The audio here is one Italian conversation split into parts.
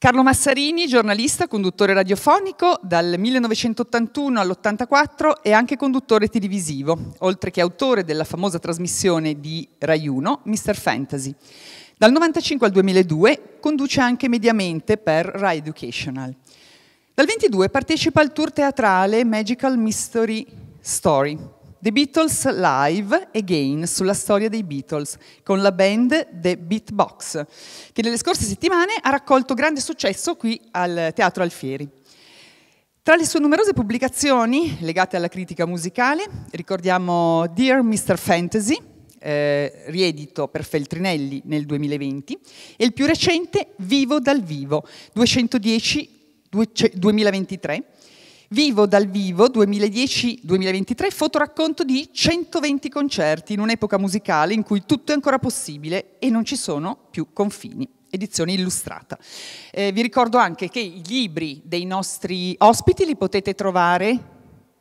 Carlo Massarini, giornalista, conduttore radiofonico, dal 1981 all'84 è anche conduttore televisivo, oltre che autore della famosa trasmissione di Rai 1, Mr. Fantasy. Dal 1995 al 2002 conduce anche mediamente per Rai Educational. Dal 22 partecipa al tour teatrale Magical Mystery Story, The Beatles Live Again sulla storia dei Beatles con la band The Beatbox, che nelle scorse settimane ha raccolto grande successo qui al Teatro Alfieri. Tra le sue numerose pubblicazioni legate alla critica musicale ricordiamo Dear Mr. Fantasy, eh, riedito per Feltrinelli nel 2020, e il più recente Vivo dal vivo, 210 2023 Vivo dal vivo 2010-2023, fotoracconto di 120 concerti in un'epoca musicale in cui tutto è ancora possibile e non ci sono più confini edizione illustrata. Eh, vi ricordo anche che i libri dei nostri ospiti li potete trovare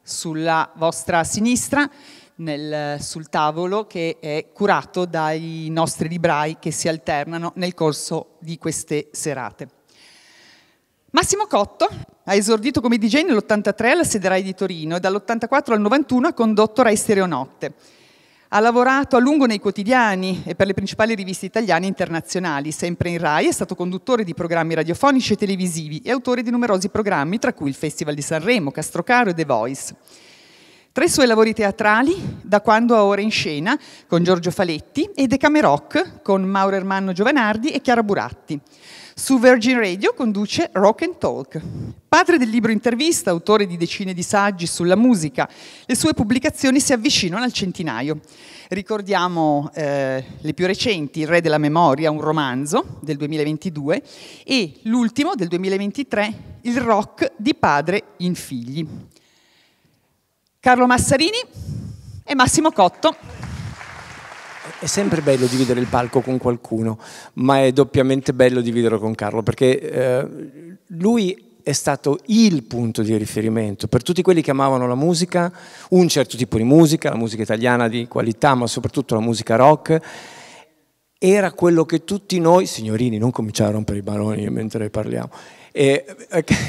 sulla vostra sinistra, nel, sul tavolo che è curato dai nostri librai che si alternano nel corso di queste serate. Massimo Cotto, ha esordito come DJ nell'83 alla sede Rai di Torino e dall'84 al 91 ha condotto Rai Stereonotte. Ha lavorato a lungo nei quotidiani e per le principali riviste italiane e internazionali. Sempre in Rai è stato conduttore di programmi radiofonici e televisivi e autore di numerosi programmi, tra cui il Festival di Sanremo, Castrocaro e The Voice. Tra i suoi lavori teatrali, da quando a ora in scena con Giorgio Faletti e Decameroc con Mauro Ermanno Giovanardi e Chiara Buratti. Su Virgin Radio conduce Rock and Talk. Padre del libro intervista, autore di decine di saggi sulla musica, le sue pubblicazioni si avvicinano al centinaio. Ricordiamo eh, le più recenti, Il re della memoria, un romanzo del 2022 e l'ultimo del 2023, Il rock di padre in figli. Carlo Massarini e Massimo Cotto è sempre bello dividere il palco con qualcuno, ma è doppiamente bello dividerlo con Carlo, perché eh, lui è stato il punto di riferimento per tutti quelli che amavano la musica, un certo tipo di musica, la musica italiana di qualità, ma soprattutto la musica rock. Era quello che tutti noi, signorini, non cominciare a rompere i baroni mentre parliamo, eh,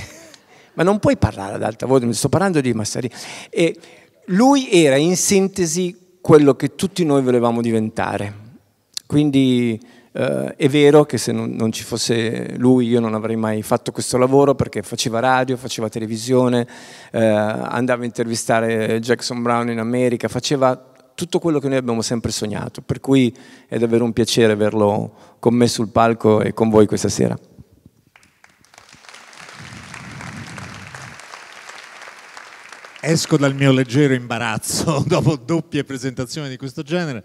ma non puoi parlare ad alta voce, sto parlando di Massarini. lui era in sintesi quello che tutti noi volevamo diventare. Quindi eh, è vero che se non, non, ci fosse lui io non avrei mai fatto questo lavoro perché faceva radio, faceva televisione, eh, andava a intervistare Jackson Brown in America, faceva tutto quello che noi abbiamo sempre sognato, per cui è davvero un piacere averlo con me sul palco e con voi questa sera. esco dal mio leggero imbarazzo dopo doppie presentazioni di questo genere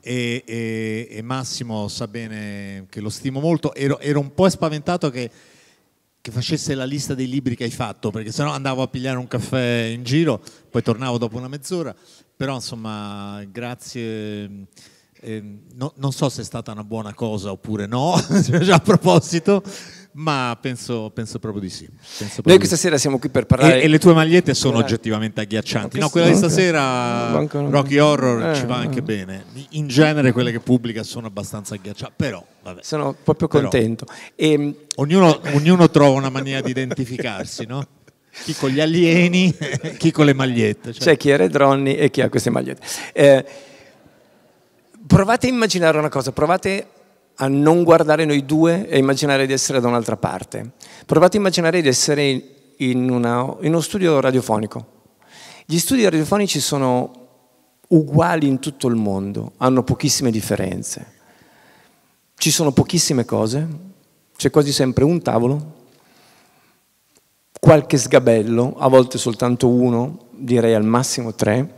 e, e, e Massimo sa bene che lo stimo molto, ero, ero un po' spaventato che, che, facesse la lista dei libri che hai fatto, perché sennò andavo a pigliare un caffè in giro, poi tornavo dopo una mezz'ora, però insomma grazie. Eh, no, non so se è stata una buona cosa oppure no, cioè, a proposito, ma penso, penso proprio di sì. Proprio Noi questa di... sera siamo qui per parlare. E, e le tue magliette sono eh. oggettivamente agghiaccianti. No, quella di stasera, Banco... Rocky Horror, eh, ci va anche eh. bene. In genere quelle che pubblica sono abbastanza agghiaccianti, però vabbè. Sono proprio contento. E... Ehm, ognuno, ognuno trova una maniera di identificarsi, no? chi con gli alieni, chi con le magliette. Cioè. C'è chi ha Redronni e chi ha queste magliette. Eh, provate a immaginare una cosa, provate a non guardare noi due e immaginare di essere da un'altra parte. Provate a immaginare di essere in, una, in uno studio radiofonico. Gli studi radiofonici sono uguali in tutto il mondo, hanno pochissime differenze. Ci sono pochissime cose, c'è quasi sempre un tavolo, qualche sgabello, a volte soltanto uno, direi al massimo tre,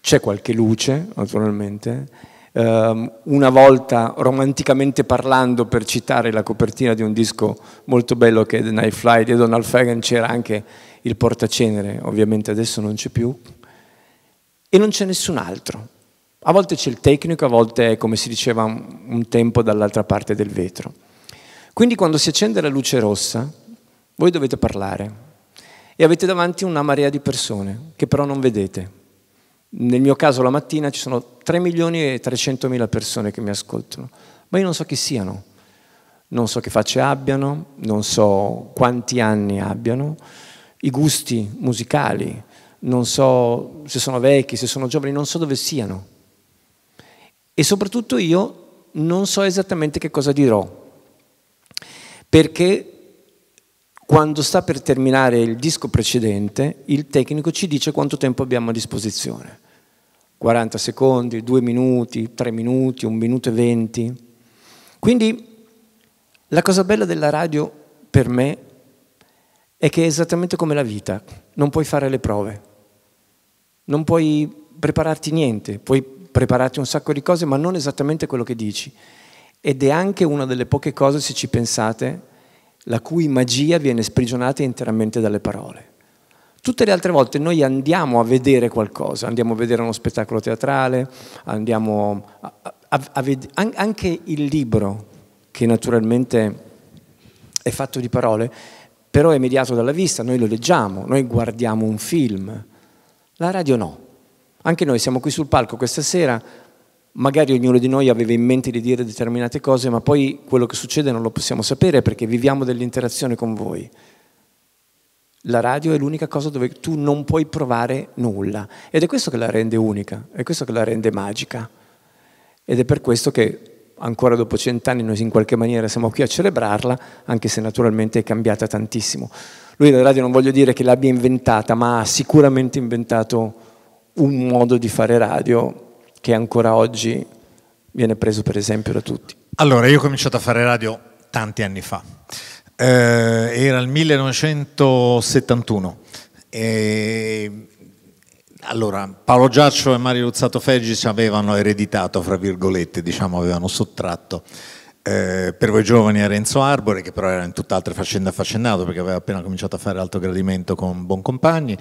c'è qualche luce naturalmente ehm, una volta romanticamente parlando per citare la copertina di un disco molto bello che è The Night Fly di Donald Fagan c'era anche il portacenere, ovviamente adesso non c'è più e non c'è nessun altro. A volte c'è il tecnico, a volte è come si diceva un tempo dall'altra parte del vetro. Quindi quando si accende la luce rossa, voi dovete parlare e avete davanti una marea di persone che però non vedete nel mio caso la mattina ci sono 3 milioni e 300 mila persone che mi ascoltano, ma io non so chi siano, non so che facce abbiano, non so quanti anni abbiano, i gusti musicali, non so se sono vecchi, se sono giovani, non so dove siano. E soprattutto io non so esattamente che cosa dirò, perché quando sta per terminare il disco precedente, il tecnico ci dice quanto tempo abbiamo a disposizione. 40 secondi, 2 minuti, 3 minuti, 1 minuto e 20. Quindi la cosa bella della radio per me è che è esattamente come la vita, non puoi fare le prove, non puoi prepararti niente, puoi prepararti un sacco di cose ma non esattamente quello che dici. Ed è anche una delle poche cose, se ci pensate, la cui magia viene sprigionata interamente dalle parole. Tutte le altre volte noi andiamo a vedere qualcosa, andiamo a vedere uno spettacolo teatrale, andiamo a, a, a ved- anche il libro, che naturalmente è fatto di parole, però è mediato dalla vista, noi lo leggiamo, noi guardiamo un film, la radio no. Anche noi siamo qui sul palco questa sera, magari ognuno di noi aveva in mente di dire determinate cose, ma poi quello che succede non lo possiamo sapere perché viviamo dell'interazione con voi. La radio è l'unica cosa dove tu non puoi provare nulla ed è questo che la rende unica, è questo che la rende magica ed è per questo che ancora dopo cent'anni noi in qualche maniera siamo qui a celebrarla, anche se naturalmente è cambiata tantissimo. Lui la radio non voglio dire che l'abbia inventata, ma ha sicuramente inventato un modo di fare radio che ancora oggi viene preso per esempio da tutti. Allora, io ho cominciato a fare radio tanti anni fa. Eh, era il 1971. E, eh, allora, Paolo Giaccio e Mario Luzzato Feggi Feggis avevano ereditato, fra virgolette, diciamo, avevano sottratto eh, per voi giovani a Renzo Arbore, che però era in tutt'altra faccenda affaccennato perché aveva appena cominciato a fare alto gradimento con Boncompagni,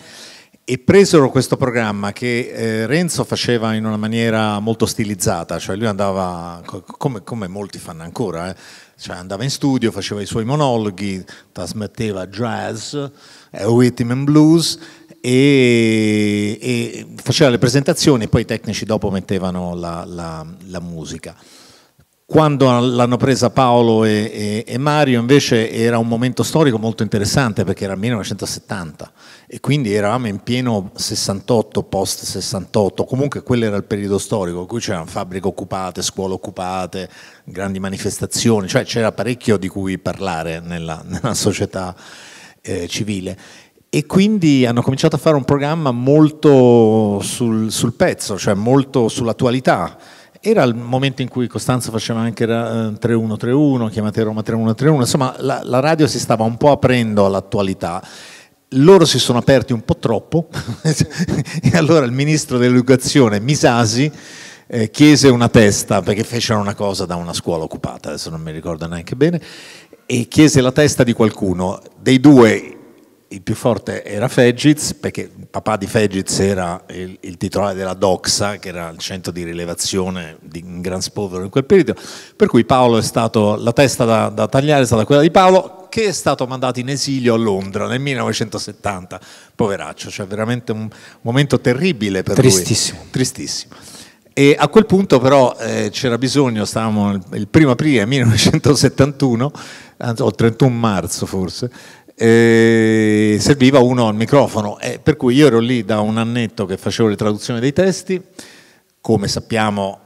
e presero questo programma che eh, Renzo faceva in una maniera molto stilizzata, cioè lui andava, come, come molti fanno ancora, eh, cioè andava in studio, faceva i suoi monologhi, trasmetteva jazz, eh, rhythm and blues e, e, faceva le presentazioni e poi i tecnici dopo mettevano la, la, la musica. Quando l'hanno presa Paolo e, e, e, Mario invece era un momento storico molto interessante perché era 1970 e quindi eravamo in pieno 68, post 68, comunque quello era il periodo storico in cui c'erano fabbriche occupate, scuole occupate, grandi manifestazioni, cioè c'era parecchio di cui parlare nella, nella società eh, civile e quindi hanno cominciato a fare un programma molto sul, sul pezzo, cioè molto sull'attualità era il momento in cui Costanzo faceva anche 3131, eh, chiamate Roma 3131, insomma la, la radio si stava un po' aprendo all'attualità loro si sono aperti un po' troppo e allora il ministro dell'educazione Misasi eh, chiese una testa perché fecero una cosa da una scuola occupata, adesso non mi ricordo neanche bene, e chiese la testa di qualcuno. Dei due il più forte era Fegiz, perché il papà di Fegiz era il, il, titolare della Doxa, che era il centro di rilevazione di, in Gran Spolvero in quel periodo, per cui Paolo è stato, la testa da, da tagliare è stata quella di Paolo, che è stato mandato in esilio a Londra nel 1970, poveraccio, cioè veramente un momento terribile per Tristissimo. lui. Tristissimo. E a quel punto però eh, c'era bisogno, stavamo il, il primo aprile 1971, o 31 marzo forse, serviva uno al microfono, e per cui io ero lì da un annetto che facevo le traduzioni dei testi, come sappiamo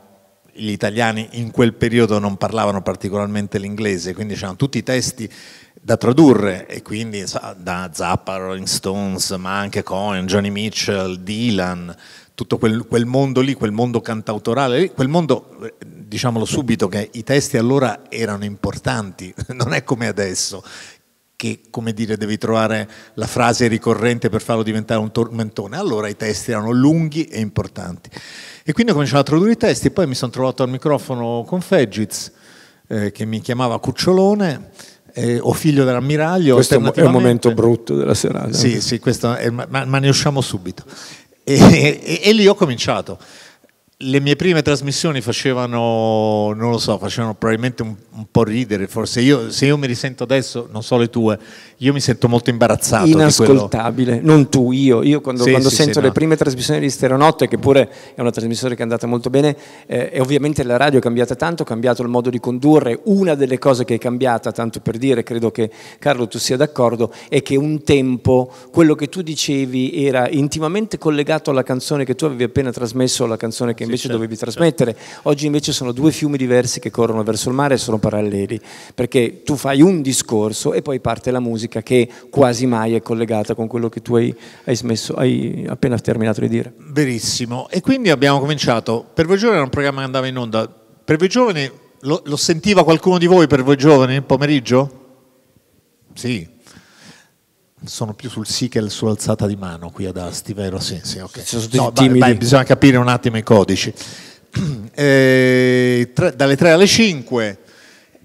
gli italiani in quel periodo non parlavano particolarmente l'inglese, quindi c'erano tutti i testi da tradurre e quindi da Zappa, Rolling Stones, ma anche Cohen, Johnny Mitchell, Dylan, tutto quel, quel, mondo lì, quel mondo cantautorale, quel mondo, eh, diciamolo subito, che i testi allora erano importanti, non è come adesso che come dire devi trovare la frase ricorrente per farlo diventare un tormentone. Allora i testi erano lunghi e importanti. E quindi ho cominciato a tradurre i testi, poi mi sono trovato al microfono con Fegiz, eh, che mi chiamava Cucciolone, eh, o figlio dell'ammiraglio. Questo è un momento brutto della serata. Sì, sì, questo è, ma, ma, ne usciamo subito. E, e, e lì ho cominciato le mie prime trasmissioni facevano, non lo so, facevano probabilmente un, un po' ridere, forse io, se io mi risento adesso, non so le tue, io mi sento molto imbarazzato. Inascoltabile, non tu, io, io quando, sì, quando sì, sento sì, le no. prime trasmissioni di Stereonotte, che pure è una trasmissione che è andata molto bene, eh, e ovviamente la radio è cambiata tanto, ha cambiato il modo di condurre, una delle cose che è cambiata, tanto per dire, credo che Carlo tu sia d'accordo, è che un tempo quello che tu dicevi era intimamente collegato alla canzone che tu avevi appena trasmesso, la canzone che invece sì, certo, dovevi certo. trasmettere. Oggi invece sono due fiumi diversi che corrono verso il mare e sono paralleli, perché tu fai un discorso e poi parte la musica che quasi mai è collegata con quello che tu hai, hai, smesso, hai appena terminato di dire. Verissimo. E quindi abbiamo cominciato. Per voi giovani era un programma che andava in onda. Per voi giovani lo, lo sentiva qualcuno di voi per voi giovani il pomeriggio? Sì, sono più sul sì che sull'alzata di mano qui ad Asti, vero? Sì, sì, okay. no, vai, vai, bisogna capire un attimo i codici. Eh, tre, dalle 3 alle 5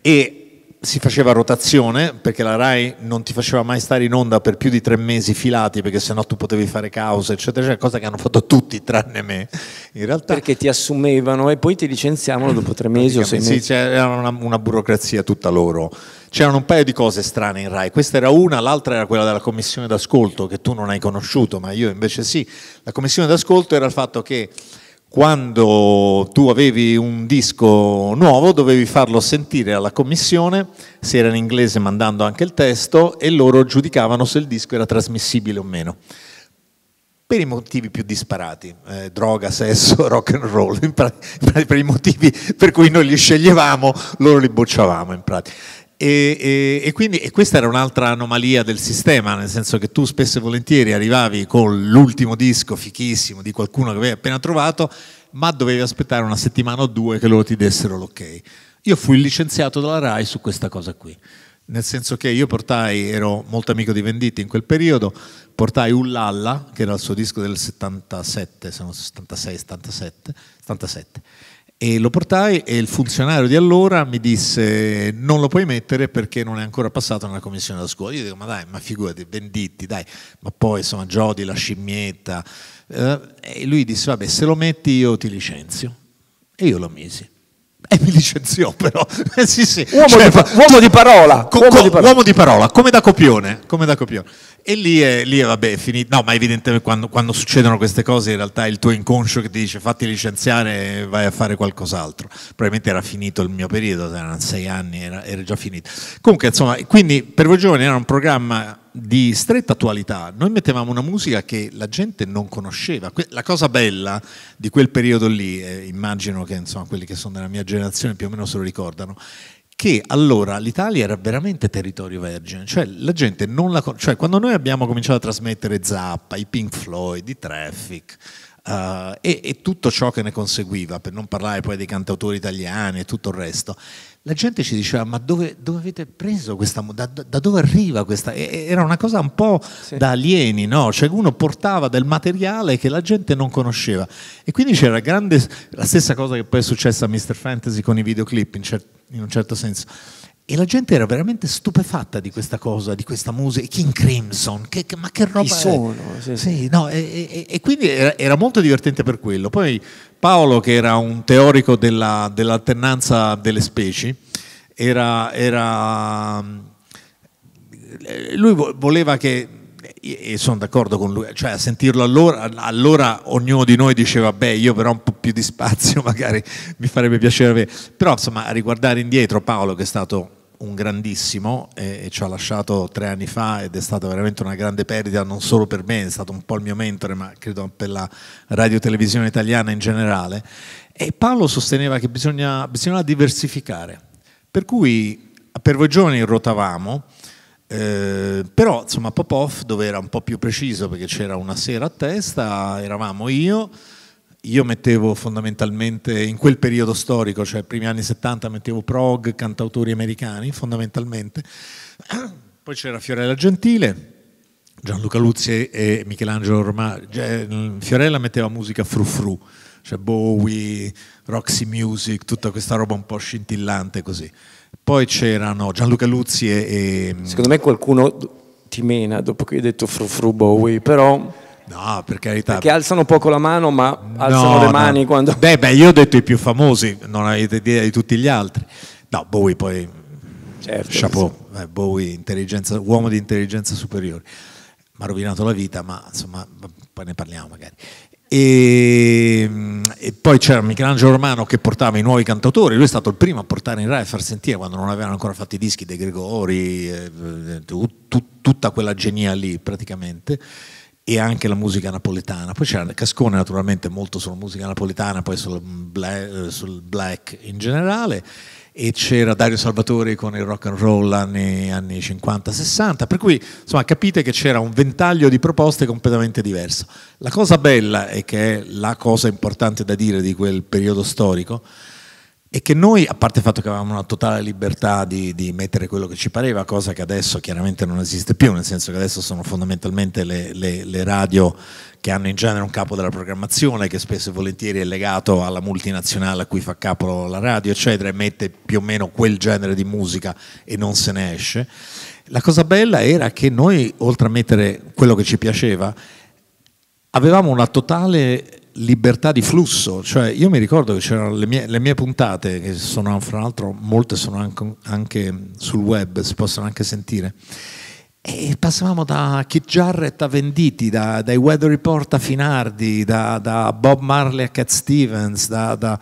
e si faceva rotazione perché la RAI non ti faceva mai stare in onda per più di tre mesi filati perché sennò tu potevi fare causa eccetera eccetera cioè, cosa che hanno fatto tutti tranne me in realtà perché ti assumevano e poi ti licenziavano dopo tre mesi o sei mesi sì c'era una, una burocrazia tutta loro c'erano un paio di cose strane in RAI questa era una l'altra era quella della commissione d'ascolto che tu non hai conosciuto ma io invece sì la commissione d'ascolto era il fatto che quando tu avevi un disco nuovo dovevi farlo sentire alla commissione, se era in inglese mandando anche il testo, e loro giudicavano se il disco era trasmissibile o meno. Per i motivi più disparati, eh, droga, sesso, rock and roll, per i motivi per cui noi li sceglievamo, loro li bocciavamo in pratica. E, e, e, quindi e questa era un'altra anomalia del sistema, nel senso che tu spesso e volentieri arrivavi con l'ultimo disco fichissimo di qualcuno che avevi appena trovato, ma dovevi aspettare una settimana o due che loro ti dessero l'ok. Io fui licenziato dalla RAI su questa cosa qui. Nel senso che io portai, ero molto amico di Venditti in quel periodo, portai Ullalla, che era il suo disco del 77, se 76, 77, 77 e lo portai e il funzionario di allora mi disse non lo puoi mettere perché non è ancora passato nella commissione della scuola. Io dico ma dai, ma figurati, venditti, dai, ma poi insomma Jody, la scimmietta. Eh, e lui disse vabbè se lo metti io ti licenzio. E io lo misi. E eh, mi licenziò però. Eh, sì, sì. Uomo, cioè, di, pa- uomo, di, parola, co- uomo co- di parola. Uomo di parola, come da copione. Come da copione. E lì è, lì è vabbè, è finito. No, ma evidentemente quando, quando, succedono queste cose in realtà è il tuo inconscio che ti dice fatti licenziare e vai a fare qualcos'altro. Probabilmente era finito il mio periodo, erano sei anni, era, era già finito. Comunque, insomma, quindi per voi giovani era un programma di stretta attualità, noi mettevamo una musica che la gente non conosceva. La cosa bella di quel periodo lì, eh, immagino che insomma, quelli che sono della mia generazione più o meno se lo ricordano, che allora l'Italia era veramente territorio vergine, cioè la gente non la cioè quando noi abbiamo cominciato a trasmettere Zappa, i Pink Floyd, i Traffic, Uh, e, e, tutto ciò che ne conseguiva, per non parlare poi dei cantautori italiani e tutto il resto, la gente ci diceva ma dove, dove avete preso questa, da, da dove arriva questa? E, era una cosa un po' sì. da alieni, no? Cioè uno portava del materiale che la gente non conosceva e quindi c'era grande, la stessa cosa che poi è successa a Mr. Fantasy con i videoclip in, cer- in un certo senso e la gente era veramente stupefatta di questa cosa, di questa musica, King Crimson, che, che, ma che roba... Chi sono? Sì, sì. No, e, e, e, quindi era, era, molto divertente per quello. Poi Paolo, che era un teorico della, dell'alternanza delle specie, era, era mm, eh, lui voleva che e sono d'accordo con lui, cioè a sentirlo allora, allora ognuno di noi diceva beh io però un po' più di spazio magari mi farebbe piacere avere, però insomma a riguardare indietro Paolo che è stato un grandissimo e, e ci ha lasciato tre anni fa ed è stata veramente una grande perdita non solo per me, è stato un po' il mio mentore ma credo per la radio televisione italiana in generale e Paolo sosteneva che bisogna, bisognava diversificare, per cui per voi giovani rotavamo eh, però insomma Popov dove era un po' più preciso perché c'era una sera a testa, eravamo io, io mettevo fondamentalmente in quel periodo storico, cioè primi anni 70 mettevo prog, cantautori americani fondamentalmente, poi c'era Fiorella Gentile, Gianluca Luzzi e Michelangelo Romano, cioè, mm, Fiorella metteva musica fru fru cioè Bowie, Roxy Music, tutta questa roba un po' scintillante così. Poi c'erano Gianluca Luzzi e, e... Mm, Secondo me qualcuno ti mena dopo che hai detto fru fru Bowie, però... No, per carità. Perché alzano poco la mano, ma alzano no, le mani no. quando... Beh, beh, io ho detto i più famosi, non avete idea di tutti gli altri. No, Bowie poi... Certo. Chapeau, eh, Bowie, uomo di intelligenza superiore. Mi ha rovinato la vita, ma insomma, poi ne parliamo magari. E, ehm, e poi c'era Michelangelo Romano che portava i nuovi cantautori, lui è stato il primo a portare in Rai a far sentire quando non avevano ancora fatto i dischi dei Gregori, eh, eh tut, tutta quella genia lì praticamente e anche la musica napoletana. Poi c'era Cascone naturalmente molto sulla musica napoletana, poi sul black, eh, sul black in generale e c'era Dario Salvatore con il rock and roll anni, anni 50-60, per cui insomma, capite che c'era un ventaglio di proposte completamente diverso. La cosa bella e che è la cosa importante da dire di quel periodo storico e che noi, a parte il fatto che avevamo una totale libertà di, di, mettere quello che ci pareva, cosa che adesso chiaramente non esiste più, nel senso che adesso sono fondamentalmente le, le, le radio che hanno in genere un capo della programmazione che spesso e volentieri è legato alla multinazionale a cui fa capo la radio, eccetera, e mette più o meno quel genere di musica e non se ne esce. La cosa bella era che noi, oltre a mettere quello che ci piaceva, avevamo una totale libertà di flusso, cioè io mi ricordo che c'erano le mie, le mie puntate, che sono fra l'altro molte sono anche, anche, sul web, si possono anche sentire, e passavamo da Kit Jarrett a Venditti, da, dai Weather Report a Finardi, da, da Bob Marley a Cat Stevens, da, da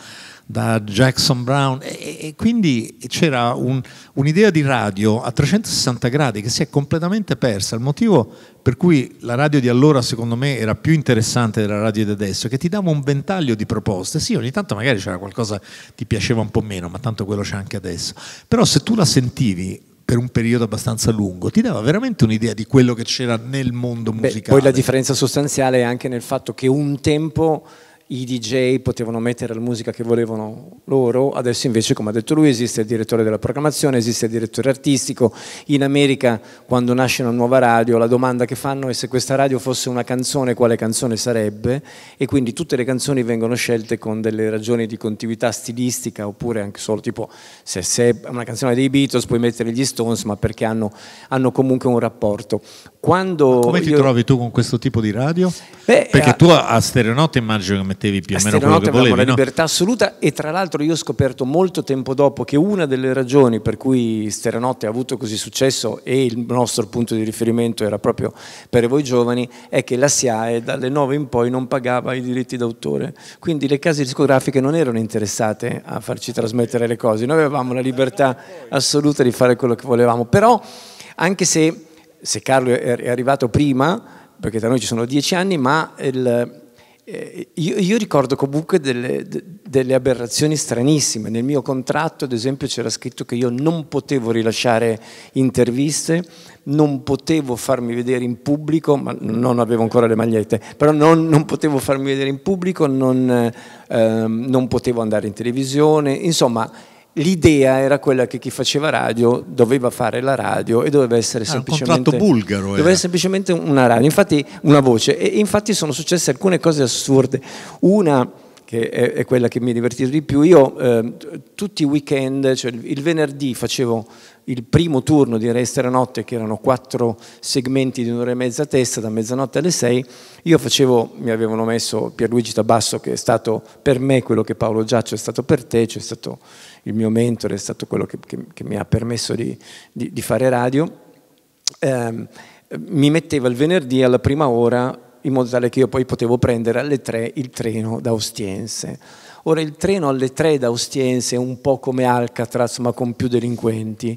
da Jackson Brown e, e quindi c'era un, un'idea di radio a 360 gradi che si è completamente persa. Il motivo per cui la radio di allora secondo me era più interessante della radio di adesso è che ti dava un ventaglio di proposte. Sì, ogni tanto magari c'era qualcosa che ti piaceva un po' meno, ma tanto quello c'è anche adesso. Però se tu la sentivi per un periodo abbastanza lungo, ti dava veramente un'idea di quello che c'era nel mondo musicale. Beh, poi la differenza sostanziale è anche nel fatto che un tempo i DJ potevano mettere la musica che volevano loro, adesso invece come ha detto lui esiste il direttore della programmazione, esiste il direttore artistico, in America quando nasce una nuova radio la domanda che fanno è se questa radio fosse una canzone quale canzone sarebbe e quindi tutte le canzoni vengono scelte con delle ragioni di continuità stilistica oppure anche solo tipo se, se è una canzone dei Beatles puoi mettere gli Stones ma perché hanno, hanno comunque un rapporto quando come ti io... trovi tu con questo tipo di radio? Beh, Perché eh, a... tu a Stereonotte immagino che mettevi più o meno quello che volevi. La no? libertà assoluta e tra l'altro io ho scoperto molto tempo dopo che una delle ragioni per cui Stereonotte ha avuto così successo e il nostro punto di riferimento era proprio per voi giovani è che la SIAE dalle 9 in poi non pagava i diritti d'autore. Quindi le case discografiche non erano interessate a farci trasmettere le cose. Noi avevamo la libertà assoluta di fare quello che volevamo. Però anche se se Carlo è arrivato prima, perché da noi ci sono dieci anni, ma il, eh, io, io, ricordo comunque delle, delle, aberrazioni stranissime. Nel mio contratto, ad esempio, c'era scritto che io non potevo rilasciare interviste, non potevo farmi vedere in pubblico, ma non avevo ancora le magliette, però non, non potevo farmi vedere in pubblico, non, ehm, non potevo andare in televisione, insomma l'idea era quella che chi faceva radio doveva fare la radio e doveva essere semplicemente, ah, un doveva semplicemente una radio, infatti una voce. E infatti sono successe alcune cose assurde. Una che è, è quella che mi ha divertito di più, io eh, tutti i weekend, cioè il, venerdì facevo il primo turno di Restera Notte, che erano quattro segmenti di un'ora e mezza a testa, da mezzanotte alle sei, io facevo, mi avevano messo Pierluigi Tabasso, che è stato per me quello che Paolo Giaccio è stato per te, cioè è stato il mio mentore, è stato quello che, che, che mi ha permesso di, di, di fare radio, eh, mi metteva il venerdì alla prima ora in modo tale che io poi potevo prendere alle tre il treno da Ostiense. Ora il treno alle tre da Ostiense è un po' come Alcatraz ma con più delinquenti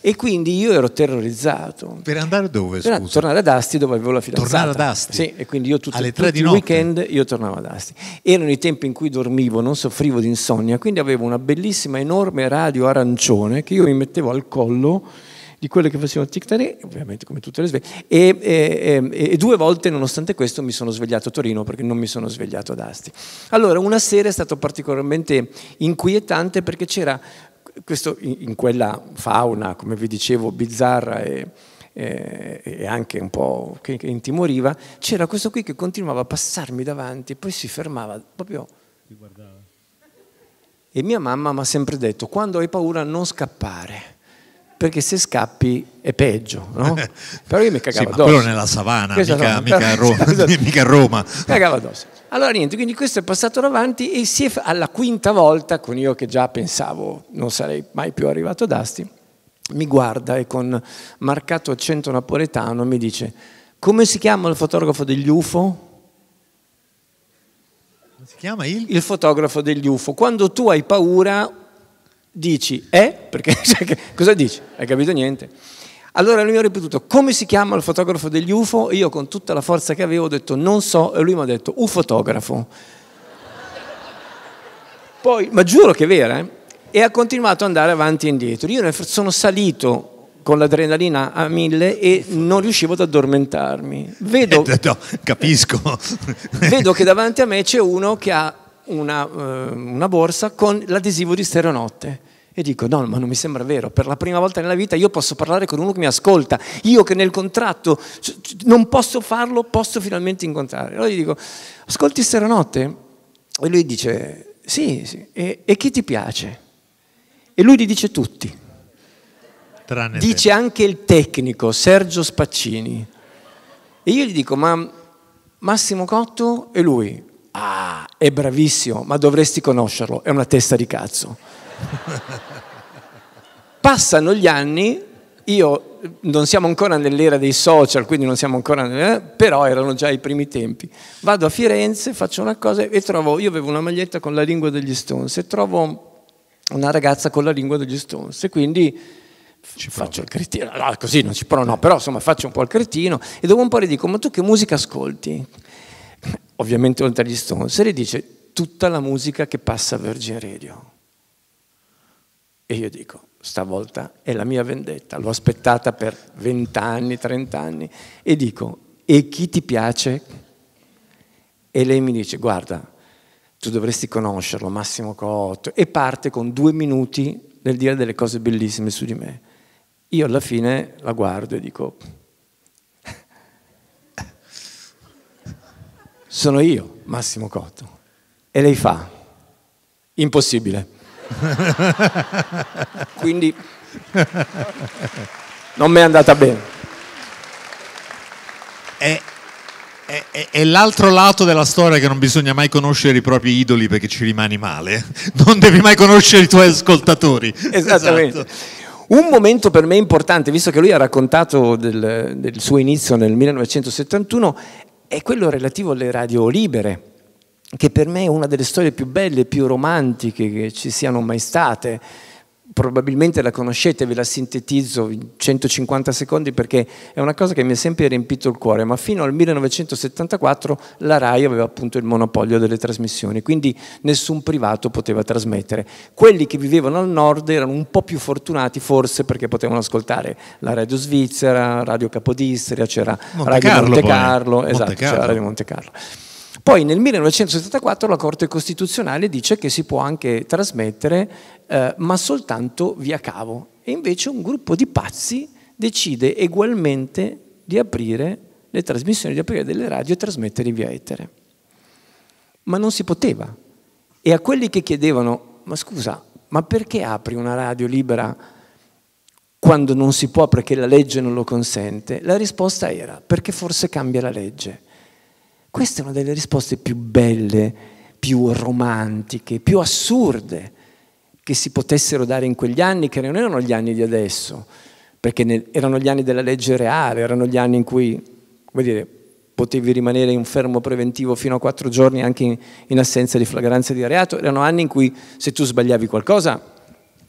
e quindi io ero terrorizzato. Per andare dove? Per tornare ad Asti dove avevo la fidanzata. Tornare ad Asti? Sì, e quindi io tutto, Alle tutti i weekend io tornavo ad Asti. Erano i tempi in cui dormivo, non soffrivo di insonnia, quindi avevo una bellissima enorme radio arancione che io mi mettevo al collo di quelle che facevano tic tac ovviamente come tutte le sveglie, e, e, e, e, due volte nonostante questo mi sono svegliato a Torino perché non mi sono svegliato ad Asti. Allora una sera è stato particolarmente inquietante perché c'era questo in, quella fauna, come vi dicevo, bizzarra e, e, e anche un po' che, che intimoriva, c'era questo qui che continuava a passarmi davanti e poi si fermava proprio. E mia mamma mi ha sempre detto, quando hai paura non scappare perché se scappi è peggio, no? Però io mi cagavo sì, addosso. quello nella savana, mica, no, mica, però, a Roma, esatto. mica, a Roma, Cagavo addosso. Allora niente, quindi questo è passato davanti e si è alla quinta volta, con io che già pensavo non sarei mai più arrivato ad Asti, mi guarda e con marcato accento napoletano mi dice come si chiama il fotografo degli UFO? Si chiama il? Il fotografo degli UFO. Quando tu hai paura dici è, eh? perché cioè, cosa dici? Hai capito niente? Allora lui mi ha ripetuto come si chiama il fotografo degli UFO e io con tutta la forza che avevo ho detto non so e lui mi ha detto ufotografo. Poi, ma giuro che è vero eh? e ha continuato ad andare avanti e indietro. Io sono salito con l'adrenalina a mille e non riuscivo ad addormentarmi. Vedo, eh, no, capisco. vedo che davanti a me c'è uno che ha una, eh, una borsa con l'adesivo di Stereonotte. E dico, no, ma non mi sembra vero, per la prima volta nella vita io posso parlare con uno che mi ascolta, io che nel contratto non posso farlo, posso finalmente incontrare. Allora gli dico, ascolti Seranotte? E lui dice, sì, sì. E, e chi ti piace? E lui gli dice tutti. Tranne dice te. anche il tecnico, Sergio Spaccini. E io gli dico, ma Massimo Cotto? E lui, ah, è bravissimo, ma dovresti conoscerlo, è una testa di cazzo. Passano gli anni, io non siamo ancora nell'era dei social, quindi non siamo ancora, nell'era, eh, però erano già i primi tempi. Vado a Firenze, faccio una cosa e trovo, io avevo una maglietta con la lingua degli Stones e trovo una ragazza con la lingua degli Stones e quindi ci faccio il cretino, no, così non ci provo, no, però insomma faccio un po' il cretino e dopo un po' le dico, ma tu che musica ascolti? Ovviamente oltre agli Stones, e le dice tutta la musica che passa a Virgin Radio. E io dico, stavolta è la mia vendetta, l'ho aspettata per vent'anni, trent'anni, e dico, e chi ti piace? E lei mi dice, guarda, tu dovresti conoscerlo, Massimo Cotto, e parte con due minuti nel dire delle cose bellissime su di me. Io alla fine la guardo e dico, sono io Massimo Cotto. E lei fa, impossibile. Quindi non mi è andata bene. È, è, è, è, l'altro lato della storia che non bisogna mai conoscere i propri idoli perché ci rimani male. Non devi mai conoscere i tuoi ascoltatori. Esattamente. Esatto. Un momento per me importante, visto che lui ha raccontato del, del suo inizio nel 1971, è quello relativo alle radio libere che per me è una delle storie più belle, e più romantiche che ci siano mai state. Probabilmente la conoscete, ve la sintetizzo in 150 secondi perché è una cosa che mi ha sempre riempito il cuore, ma fino al 1974 la RAI aveva appunto il monopolio delle trasmissioni, quindi nessun privato poteva trasmettere. Quelli che vivevano al nord erano un po' più fortunati forse perché potevano ascoltare la radio svizzera, Radio Capodistria, c'era Monte Radio Carlo, Monte Carlo, esatto, Monte Carlo. c'era Radio Monte Carlo. Poi nel 1974 la Corte Costituzionale dice che si può anche trasmettere, eh, ma soltanto via cavo. E invece un gruppo di pazzi decide egualmente di aprire le trasmissioni, di aprire delle radio e trasmettere in via etere. Ma non si poteva. E a quelli che chiedevano, ma scusa, ma perché apri una radio libera quando non si può perché la legge non lo consente? La risposta era, perché forse cambia la legge. Questa è una delle risposte più belle, più romantiche, più assurde che si potessero dare in quegli anni che non erano gli anni di adesso, perché nel, erano gli anni della legge reale, erano gli anni in cui, come dire, potevi rimanere in fermo preventivo fino a quattro giorni anche in, in assenza di flagranza di reato, erano anni in cui se tu sbagliavi qualcosa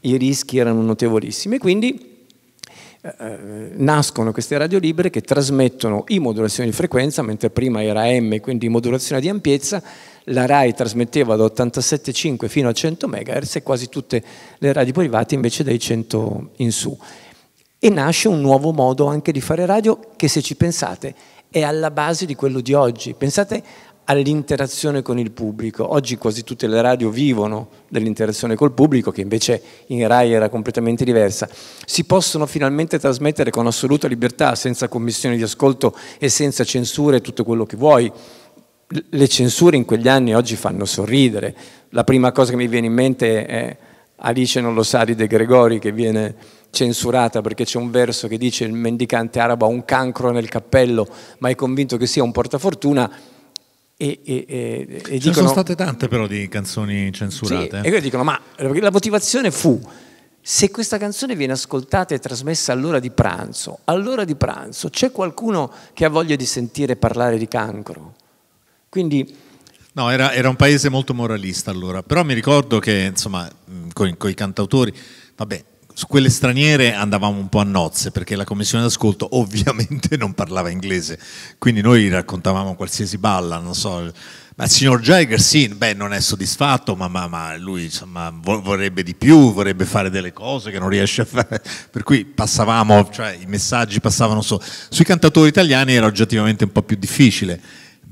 i rischi erano notevolissimi. Quindi eh, nascono queste radiolibre che trasmettono in modulazione di frequenza, mentre prima era M, quindi in modulazione di ampiezza, la RAI trasmetteva da 87,5 fino a 100 MHz e quasi tutte le radio private invece dai 100 in su. E nasce un nuovo modo anche di fare radio che se ci pensate è alla base di quello di oggi. Pensate all'interazione con il pubblico. Oggi quasi tutte le radio vivono dell'interazione col pubblico, che invece in RAI era completamente diversa. Si possono finalmente trasmettere con assoluta libertà, senza commissioni di ascolto e senza censure, tutto quello che vuoi. Le censure in quegli anni oggi fanno sorridere. La prima cosa che mi viene in mente è Alice non lo sa di De Gregori che viene censurata perché c'è un verso che dice il mendicante arabo ha un cancro nel cappello ma è convinto che sia un portafortuna e, e, e, e Ce dicono, sono state tante però di canzoni censurate. Sì, e poi dicono, ma la motivazione fu, se questa canzone viene ascoltata e trasmessa all'ora di pranzo, all'ora di pranzo c'è qualcuno che ha voglia di sentire parlare di cancro? Quindi... No, era, era un paese molto moralista allora, però mi ricordo che insomma con i cantautori, vabbè, su quelle straniere andavamo un po' a nozze perché la commissione d'ascolto ovviamente non parlava inglese, quindi noi raccontavamo qualsiasi balla, non so. Ma il signor Jagger sì, beh, non è soddisfatto, ma, ma, ma lui insomma, vorrebbe di più, vorrebbe fare delle cose che non riesce a fare. Per cui passavamo, cioè i messaggi passavano solo. Sui cantatori italiani era oggettivamente un po' più difficile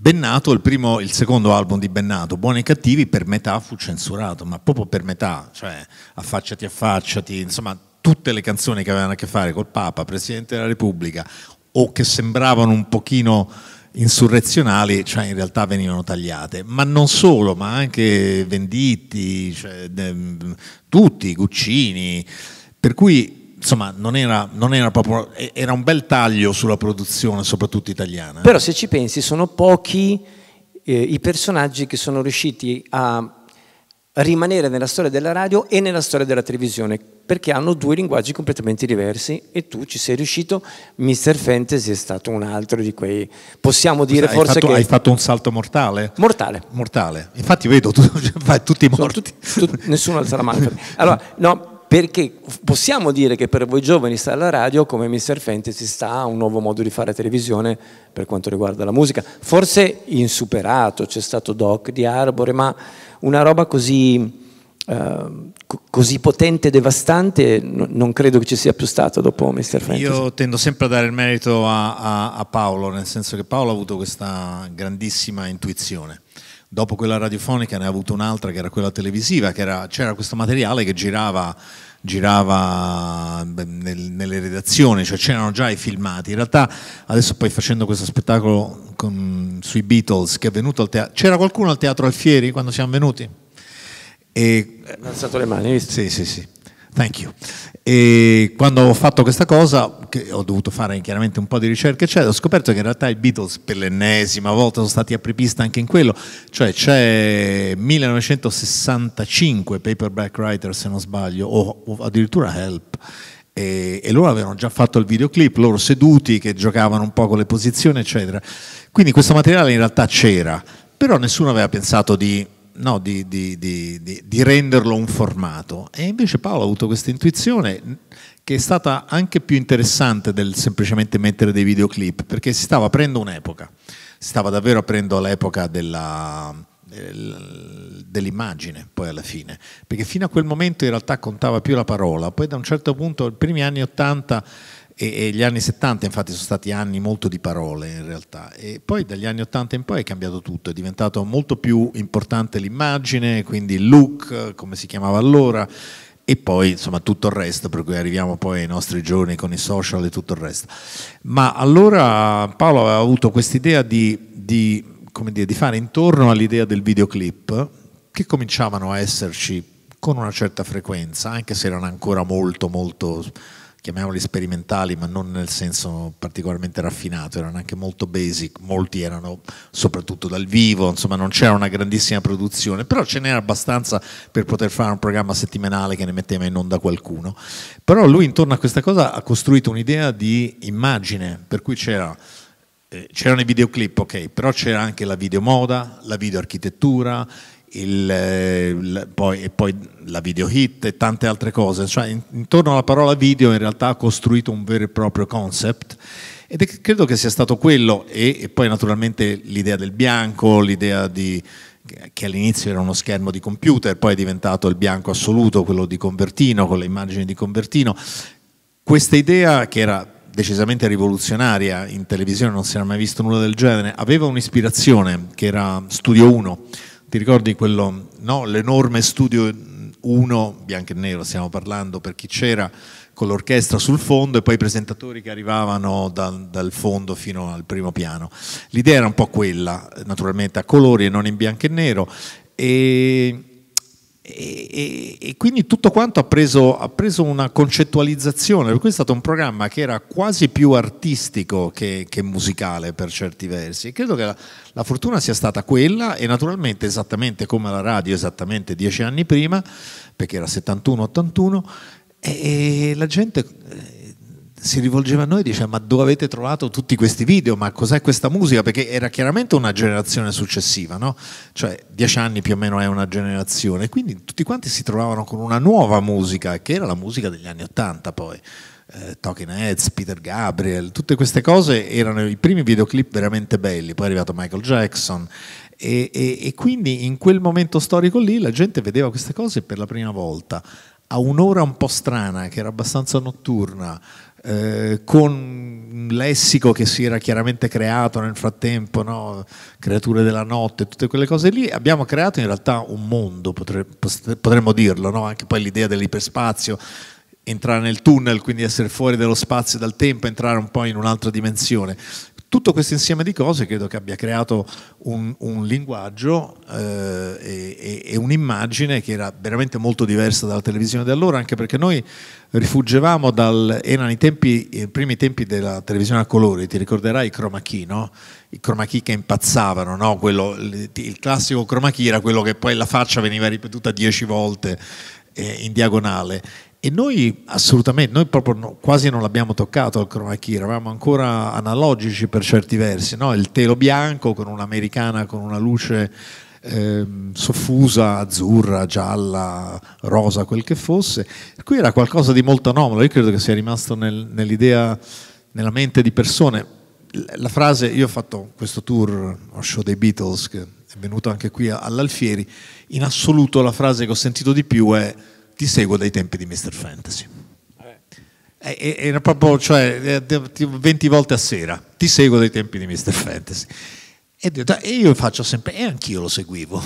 Bennato, il, primo, il, secondo album di Bennato, Buoni e Cattivi, per metà fu censurato, ma proprio per metà, cioè affacciati, affacciati, insomma tutte le canzoni che avevano a che fare col Papa, Presidente della Repubblica o che sembravano un pochino insurrezionali, cioè in realtà venivano tagliate, ma non solo, ma anche Venditti, cioè, tutti, Guccini, per cui insomma, non era, non era, proprio. Era un bel taglio sulla produzione, soprattutto italiana. Però, se ci pensi, sono pochi eh, i personaggi che sono riusciti a rimanere nella storia della radio e nella storia della televisione, perché hanno due linguaggi completamente diversi e tu ci sei riuscito, Mr. Fantasy è stato un altro di quei... Possiamo dire Scusa, forse hai fatto, che... Hai fatto un salto mortale? Mortale. Mortale. Infatti vedo, tu, fai tutti morti. Tu, tu, nessuno alza la mano. Allora, no, perché possiamo dire che per voi giovani sta alla radio come Mr. Fantasy sta a un nuovo modo di fare televisione per quanto riguarda la musica, forse insuperato, c'è stato Doc di Arbore, ma una roba così, eh, così potente e devastante non credo che ci sia più stata dopo Mr. Fantasy. Io tendo sempre a dare il merito a, a, a Paolo, nel senso che Paolo ha avuto questa grandissima intuizione dopo quella radiofonica ne ha avuto un'altra che era quella televisiva, era, c'era questo materiale che girava, girava nel, nelle redazioni, cioè c'erano già i filmati. In realtà adesso poi facendo questo spettacolo con, sui Beatles che è venuto al teatro, c'era qualcuno al teatro Alfieri quando siamo venuti? E, eh, ha alzato le mani, hai visto? Sì, sì, sì. Thank you. E quando ho fatto questa cosa, che ho dovuto fare chiaramente un po' di ricerche, eccetera, ho scoperto che in realtà i Beatles per l'ennesima volta sono stati apripista anche in quello, cioè c'è 1965 Paperback Writer se non sbaglio, o, o addirittura Help. E, e, loro avevano già fatto il videoclip, loro seduti che giocavano un po' con le posizioni, eccetera. Quindi questo materiale in realtà c'era, però nessuno aveva pensato di no, di, di, di, di, renderlo un formato. E invece Paolo ha avuto questa intuizione che è stata anche più interessante del semplicemente mettere dei videoclip, perché si stava aprendo un'epoca, si stava davvero aprendo l'epoca della, dell'immagine poi alla fine, perché fino a quel momento in realtà contava più la parola, poi da un certo punto, i primi anni 80 e, e, gli anni 70 infatti sono stati anni molto di parole in realtà e poi dagli anni 80 in poi è cambiato tutto, è diventato molto più importante l'immagine, quindi il look, come si chiamava allora e poi insomma tutto il resto, per cui arriviamo poi ai nostri giorni con i social e tutto il resto. Ma allora Paolo aveva avuto quest'idea di, di, di fare intorno all'idea del videoclip che cominciavano a esserci con una certa frequenza, anche se erano ancora molto molto chiamiamoli sperimentali, ma non nel senso particolarmente raffinato, erano anche molto basic, molti erano soprattutto dal vivo, insomma non c'era una grandissima produzione, però ce n'era abbastanza per poter fare un programma settimanale che ne metteva in onda qualcuno. Però lui intorno a questa cosa ha costruito un'idea di immagine, per cui c'era eh, c'erano i videoclip, ok, però c'era anche la videomoda, la videoarchitettura, il, il, eh, poi, e poi la video hit e tante altre cose. Cioè, intorno alla parola video in realtà ha costruito un vero e proprio concept ed è, credo che sia stato quello e, e poi naturalmente l'idea del bianco, l'idea di, che all'inizio era uno schermo di computer, poi è diventato il bianco assoluto, quello di Convertino, con le immagini di Convertino. Questa idea che era decisamente rivoluzionaria, in televisione non si era mai visto nulla del genere, aveva un'ispirazione che era Studio 1 ti ricordi quello, no? l'enorme studio 1, bianco e nero stiamo parlando per chi c'era, con l'orchestra sul fondo e poi i presentatori che arrivavano dal, dal fondo fino al primo piano. L'idea era un po' quella, naturalmente a colori e non in bianco e nero. E e, e, quindi tutto quanto ha preso, ha preso, una concettualizzazione, per cui è stato un programma che era quasi più artistico che, che musicale per certi versi e credo che la, la, fortuna sia stata quella e naturalmente esattamente come la radio esattamente dieci anni prima, perché era 71-81, e, e la gente si rivolgeva a noi e diceva ma dove avete trovato tutti questi video, ma cos'è questa musica? Perché era chiaramente una generazione successiva, no? cioè dieci anni più o meno è una generazione, quindi tutti quanti si trovavano con una nuova musica, che era la musica degli anni Ottanta poi. Eh, Talking Heads, Peter Gabriel, tutte queste cose erano i primi videoclip veramente belli, poi è arrivato Michael Jackson e, e, e quindi in quel momento storico lì la gente vedeva queste cose per la prima volta a un'ora un po' strana, che era abbastanza notturna, eh, con un lessico che si era chiaramente creato nel frattempo, no? creature della notte, tutte quelle cose lì, abbiamo creato in realtà un mondo, potremmo dirlo, no? anche poi l'idea dell'iperspazio, entrare nel tunnel, quindi essere fuori dallo spazio e dal tempo, entrare un po' in un'altra dimensione. Tutto questo insieme di cose credo che abbia creato un, un linguaggio eh, e, e un'immagine che era veramente molto diversa dalla televisione di allora, anche perché noi rifuggevamo dal... erano i, tempi, i primi tempi della televisione a colori, ti ricorderai i chroma key, no? I chroma key che impazzavano, no? quello, il classico chroma key era quello che poi la faccia veniva ripetuta dieci volte eh, in diagonale e noi assolutamente, noi proprio no, quasi non l'abbiamo toccato al chroma key, eravamo ancora analogici per certi versi, no? il telo bianco con un'americana con una luce eh, soffusa, azzurra, gialla, rosa, quel che fosse, Qui era qualcosa di molto anomalo, io credo che sia rimasto nel, nell'idea, nella mente di persone. La frase, io ho fatto questo tour, ho show dei Beatles, che è venuto anche qui all'Alfieri, in assoluto la frase che ho sentito di più è ti seguo dai tempi di Mr. Fantasy. Eh, eh, era proprio, cioè, 20 eh, volte a sera, ti seguo dai tempi di Mr. Fantasy. E io faccio sempre, e anch'io lo seguivo.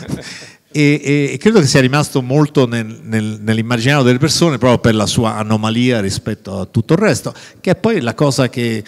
e, e, credo che sia rimasto molto nel, nel, nell'immaginario delle persone proprio per la sua anomalia rispetto a tutto il resto, che è poi la cosa che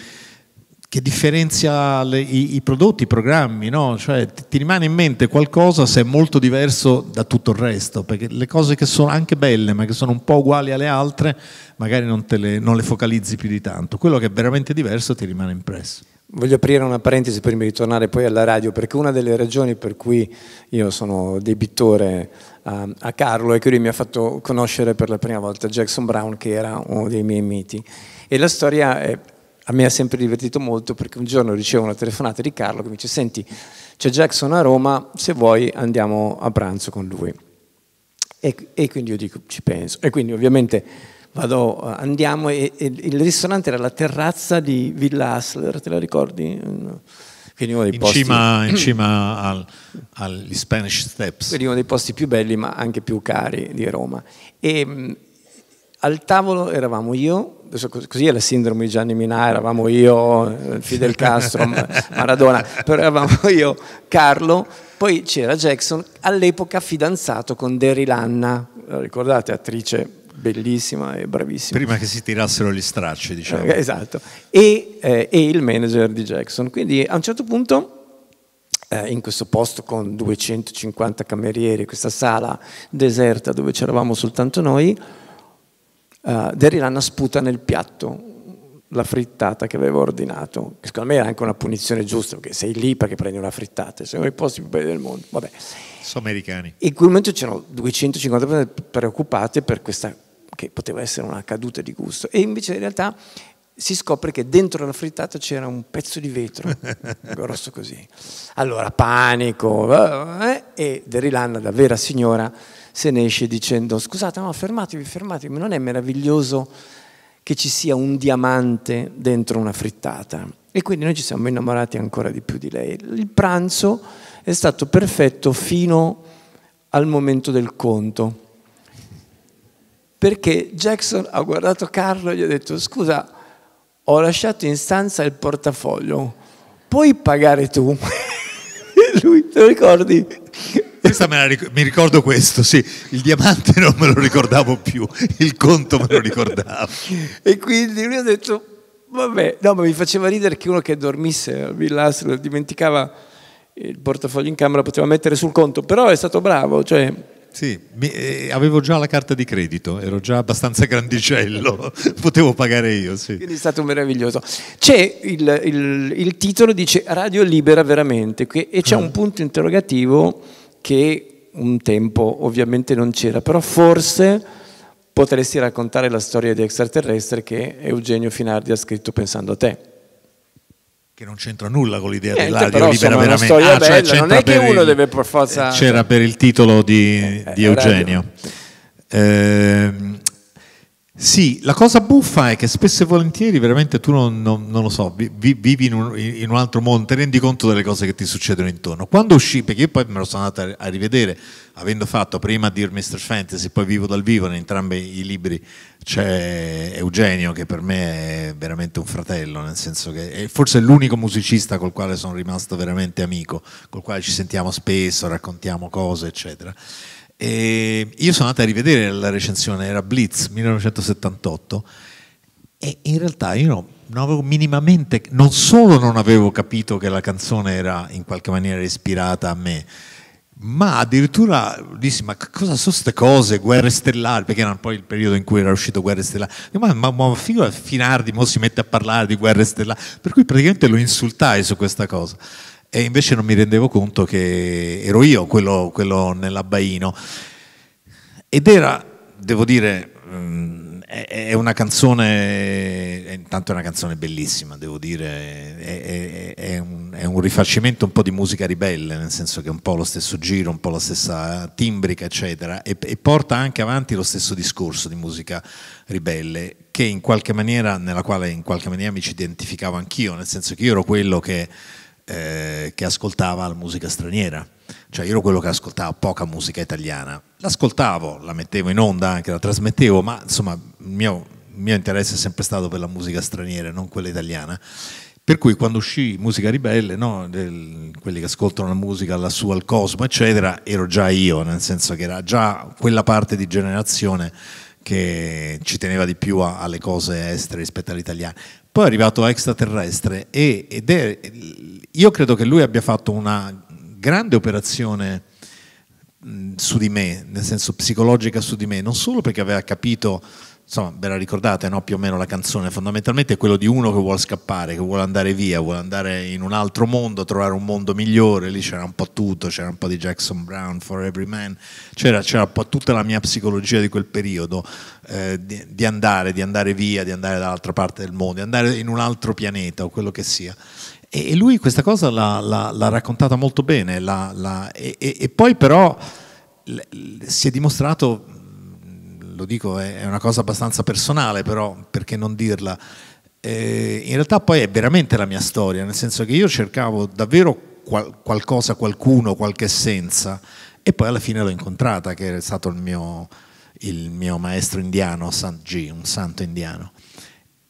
che differenzia le, i, i, prodotti, i programmi, no? cioè, ti, ti, rimane in mente qualcosa se è molto diverso da tutto il resto, perché le cose che sono anche belle ma che sono un po' uguali alle altre magari non, le, non le focalizzi più di tanto, quello che è veramente diverso ti rimane impresso. Voglio aprire una parentesi prima di tornare poi alla radio, perché una delle ragioni per cui io sono debitore eh, a, Carlo è che lui mi ha fatto conoscere per la prima volta Jackson Brown, che era uno dei miei miti. E la storia è a me ha sempre divertito molto perché un giorno ricevo una telefonata di Carlo che mi dice senti c'è Jackson a Roma se vuoi andiamo a pranzo con lui e, e quindi io dico ci penso e quindi ovviamente vado, eh, andiamo e, e il ristorante era la terrazza di Villa Hassler te la ricordi? Quindi uno dei in posti... cima, in cima agli Spanish Steps quindi uno dei posti più belli ma anche più cari di Roma e al tavolo eravamo io, così è la sindrome di Gianni Minà, eravamo io, eh, Fidel Castro, Maradona, però eravamo io, Carlo, poi c'era Jackson, all'epoca fidanzato con Derry Lanna, eh, ricordate, attrice bellissima e bravissima. Prima che si tirassero gli stracci, diciamo. Eh, esatto, e, eh, e il manager di Jackson. Quindi a un certo punto in questo posto con 250 camerieri, questa sala deserta dove c'eravamo soltanto noi, uh, sputa nel piatto la frittata che aveva ordinato, che secondo me è anche una punizione giusta, perché sei lì perché prendi una frittata, sei uno dei posti più belli del mondo. Vabbè. Sono americani. In quel momento c'erano 250 persone preoccupate per questa che poteva essere una caduta di gusto. E invece in realtà si scopre che dentro la frittata c'era un pezzo di vetro, grosso così. Allora, panico, eh, eh, e Derilan, la vera signora, se ne esce dicendo scusate, no, fermatevi, fermatevi, non è meraviglioso che ci sia un diamante dentro una frittata. E quindi noi ci siamo innamorati ancora di più di lei. Il pranzo è stato perfetto fino al momento del conto. Perché Jackson ha guardato Carlo e gli ha detto scusa, ho lasciato in stanza il portafoglio, puoi pagare tu? E Lui, te lo ricordi? La ric- mi ricordo questo, sì, il diamante non me lo ricordavo più, il conto me lo ricordavo. e quindi lui ha detto, vabbè, no, ma mi faceva ridere che uno che dormisse al Villastro dimenticava il portafoglio in camera, poteva mettere sul conto, però è stato bravo, cioè... Sì, mi, eh, avevo già la carta di credito, ero già abbastanza grandicello, potevo pagare io. Sì. Quindi è stato meraviglioso. C'è il, il, il titolo, dice Radio Libera veramente, e c'è ah. un punto interrogativo che un tempo ovviamente non c'era, però forse potresti raccontare la storia di Extraterrestre che Eugenio Finardi ha scritto pensando a te. Che non c'entra nulla con l'idea eh, dell'adio libera veramente. Ah, cioè bella, cioè non è che uno il, deve per forza... C'era per il titolo di, eh, di Eugenio. Eh, sì, la cosa buffa è che spesso e volentieri veramente tu non, non, non lo so, vi, vivi in un, in un, altro mondo, ti rendi conto delle cose che ti succedono intorno. Quando uscì, perché io poi me lo sono andato a rivedere, avendo fatto prima Dear Mr. Fantasy, poi Vivo dal vivo, in entrambi i libri c'è Eugenio che per me è veramente un fratello, nel senso che è forse l'unico musicista col quale sono rimasto veramente amico, col quale ci sentiamo spesso, raccontiamo cose, eccetera. E io sono andato a rivedere la recensione, era Blitz 1978, e in realtà io no, non avevo minimamente, non solo non avevo capito che la canzone era in qualche maniera ispirata a me, ma addirittura dissi ma cosa sono queste cose guerre stellari perché era poi il periodo in cui era uscito guerre stellari ma, ma, ma figo Finardi mo si mette a parlare di guerre stellari per cui praticamente lo insultai su questa cosa e invece non mi rendevo conto che ero io quello, quello nell'abbaino. Ed era, devo dire, mm, è una canzone, intanto è una canzone bellissima, devo dire, è, è, un, è, un, rifacimento un po' di musica ribelle, nel senso che è un po' lo stesso giro, un po' la stessa timbrica, eccetera, e, e porta anche avanti lo stesso discorso di musica ribelle, che in qualche maniera, nella quale in qualche maniera mi ci identificavo anch'io, nel senso che io ero quello che eh, che ascoltava la musica straniera. Cioè io ero quello che ascoltava poca musica italiana. L'ascoltavo, la mettevo in onda, anche la trasmettevo, ma insomma il mio, il mio interesse è sempre stato per la musica straniera, non quella italiana. Per cui quando uscì Musica Ribelle, no, del, quelli che ascoltano la musica lassù al cosmo, eccetera, ero già io, nel senso che era già quella parte di generazione che ci teneva di più a, alle cose estere rispetto all'italiano. Poi è arrivato extraterrestre e, ed è, io credo che lui abbia fatto una grande operazione mh, su di me, nel senso psicologica su di me, non solo perché aveva capito insomma, ve la ricordate no? più o meno la canzone, fondamentalmente è quello di uno che vuole scappare, che vuole andare via, vuole andare in un altro mondo, trovare un mondo migliore, lì c'era un po' tutto, c'era un po' di Jackson Brown, For Every Man, c'era, c'era un po' tutta la mia psicologia di quel periodo, eh, di, di, andare, di andare via, di andare dall'altra parte del mondo, di andare in un altro pianeta o quello che sia. E, e lui questa cosa l'ha, l'ha, l'ha, raccontata molto bene, l'ha, e, e, e poi però si è dimostrato lo dico è una cosa abbastanza personale però perché non dirla, eh, in realtà poi è veramente la mia storia, nel senso che io cercavo davvero qual qualcosa, qualcuno, qualche essenza e poi alla fine l'ho incontrata che era stato il mio, il mio maestro indiano, San G, un santo indiano.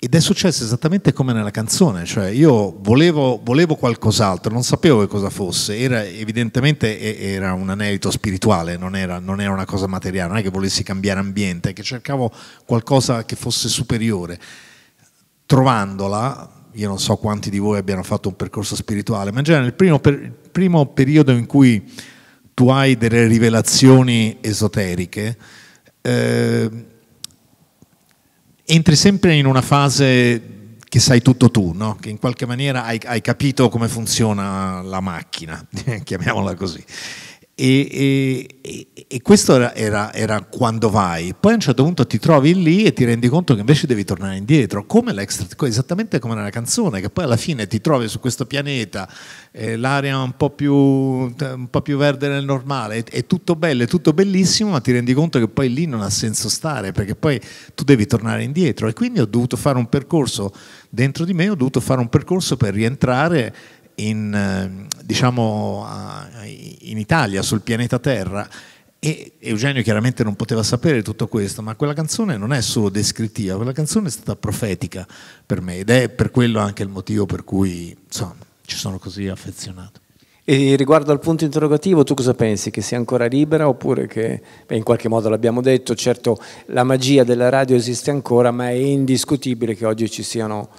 Ed è successo esattamente come nella canzone, cioè io volevo, volevo qualcos'altro, non sapevo che cosa fosse, era, evidentemente era un anelito spirituale, non era, non era una cosa materiale, non è che volessi cambiare ambiente, è che cercavo qualcosa che fosse superiore. Trovandola, io non so quanti di voi abbiano fatto un percorso spirituale, ma in genere il primo, per, il primo periodo in cui tu hai delle rivelazioni esoteriche, eh, entri sempre in una fase che sai tutto tu, no? che in qualche maniera hai, hai capito come funziona la macchina, chiamiamola così. E, e, e, questo era, era, era, quando vai, poi a un certo punto ti trovi lì e ti rendi conto che invece devi tornare indietro, come esattamente come nella canzone, che poi alla fine ti trovi su questo pianeta, eh, l'aria un po, più, un po' più verde del normale, è, è, tutto bello, è tutto bellissimo, ma ti rendi conto che poi lì non ha senso stare, perché poi tu devi tornare indietro e quindi ho dovuto fare un percorso, dentro di me ho dovuto fare un percorso per rientrare in, ehm, diciamo, in Italia, sul pianeta Terra. E Eugenio chiaramente non poteva sapere tutto questo, ma quella canzone non è solo descrittiva, quella canzone è stata profetica per me ed è per quello anche il motivo per cui insomma, ci sono così affezionato. E riguardo al punto interrogativo, tu cosa pensi? Che sia ancora libera oppure che, beh, in qualche modo l'abbiamo detto, certo la magia della radio esiste ancora, ma è indiscutibile che oggi ci siano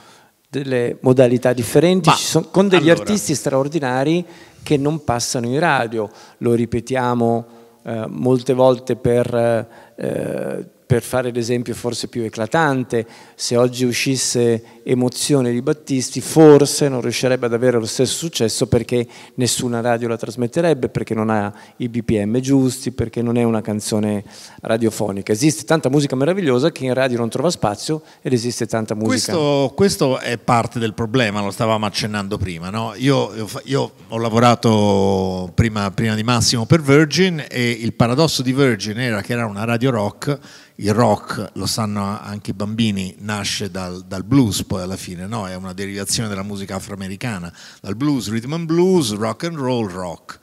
delle modalità differenti, Ma, sono, con degli allora. artisti straordinari che non passano in radio, lo ripetiamo eh, molte volte per, eh, per fare l'esempio forse più eclatante, se oggi uscisse emozione di Battisti forse non riuscirebbe ad avere lo stesso successo perché nessuna radio la trasmetterebbe, perché non ha i BPM giusti, perché non è una canzone radiofonica. Esiste tanta musica meravigliosa che in radio non trova spazio ed esiste tanta musica. Questo, questo è parte del problema, lo stavamo accennando prima. No? Io, io, io, ho lavorato prima, prima di Massimo per Virgin e il paradosso di Virgin era che era una radio rock il rock, lo sanno anche i bambini, nasce dal, dal blues poi alla fine, no? È una derivazione della musica afroamericana, dal blues, rhythm and blues, rock and roll, rock.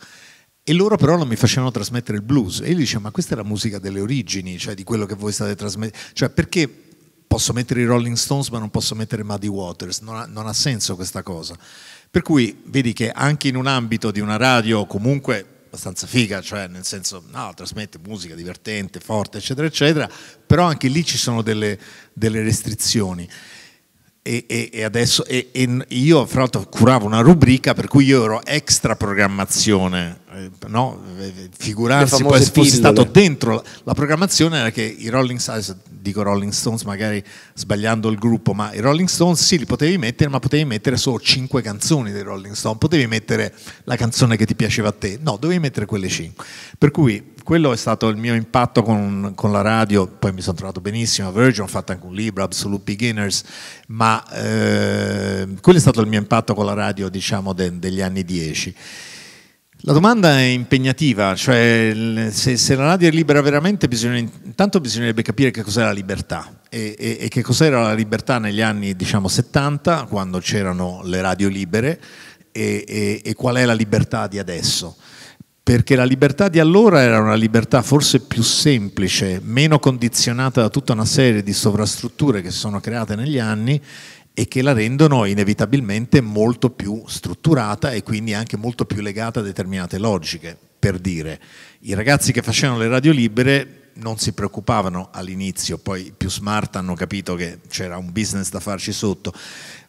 E loro però non mi facevano trasmettere il blues. E io dicevo, ma questa è la musica delle origini, cioè di quello che voi state trasmettendo. Cioè, perché posso mettere i Rolling Stones ma non posso mettere Muddy Waters? non ha, non ha senso questa cosa. Per cui vedi che anche in un ambito di una radio comunque abbastanza figa, cioè nel senso no, trasmette musica divertente, forte, eccetera, eccetera, però anche lì ci sono delle, delle restrizioni. E, e, e, adesso e, io fra l'altro curavo una rubrica per cui io ero extra programmazione eh, no? Eh, eh, figurarsi poi se fossi stato dentro la, la, programmazione era che i Rolling Stones dico Rolling Stones magari sbagliando il gruppo ma i Rolling Stones sì li potevi mettere ma potevi mettere solo cinque canzoni dei Rolling Stones potevi mettere la canzone che ti piaceva a te no dovevi mettere quelle cinque per cui quello è stato il mio impatto con, con la radio, poi mi sono trovato benissimo a Virgin, ho fatto anche un libro, Absolute Beginners, ma eh, quello è stato il mio impatto con la radio diciamo de, degli anni 10. La domanda è impegnativa, cioè se, se, la radio è libera veramente bisogna, intanto bisognerebbe capire che cos'è la libertà e, e, e che cos'era la libertà negli anni diciamo, 70 quando c'erano le radio libere e, e qual è la libertà di adesso perché la libertà di allora era una libertà forse più semplice, meno condizionata da tutta una serie di sovrastrutture che si sono create negli anni e che la rendono inevitabilmente molto più strutturata e quindi anche molto più legata a determinate logiche. Per dire, i ragazzi che facevano le radio libere non si preoccupavano all'inizio, poi i più smart hanno capito che c'era un business da farci sotto,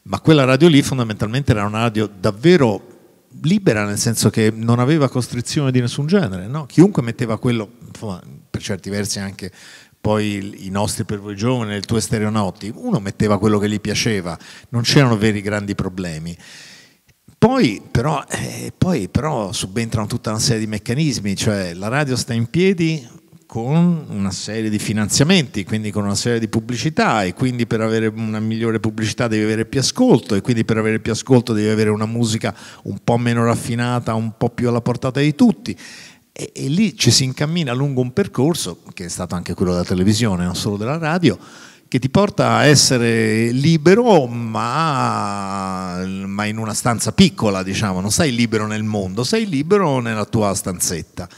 ma quella radio lì fondamentalmente era una radio davvero libera nel senso che non aveva costrizione di nessun genere, no? chiunque metteva quello, per certi versi anche poi i nostri per voi giovani, il tuo stereonauti, uno metteva quello che gli piaceva, non c'erano veri grandi problemi. Poi però, eh, poi però subentrano tutta una serie di meccanismi, cioè la radio sta in piedi con una serie di finanziamenti, quindi con una serie di pubblicità e quindi per avere una migliore pubblicità devi avere più ascolto e quindi per avere più ascolto devi avere una musica un po' meno raffinata, un po' più alla portata di tutti. E, e lì ci si incammina lungo un percorso, che è stato anche quello della televisione, non solo della radio, che ti porta a essere libero, ma, ma, in una stanza piccola, diciamo, non sei libero nel mondo, sei libero nella tua stanzetta.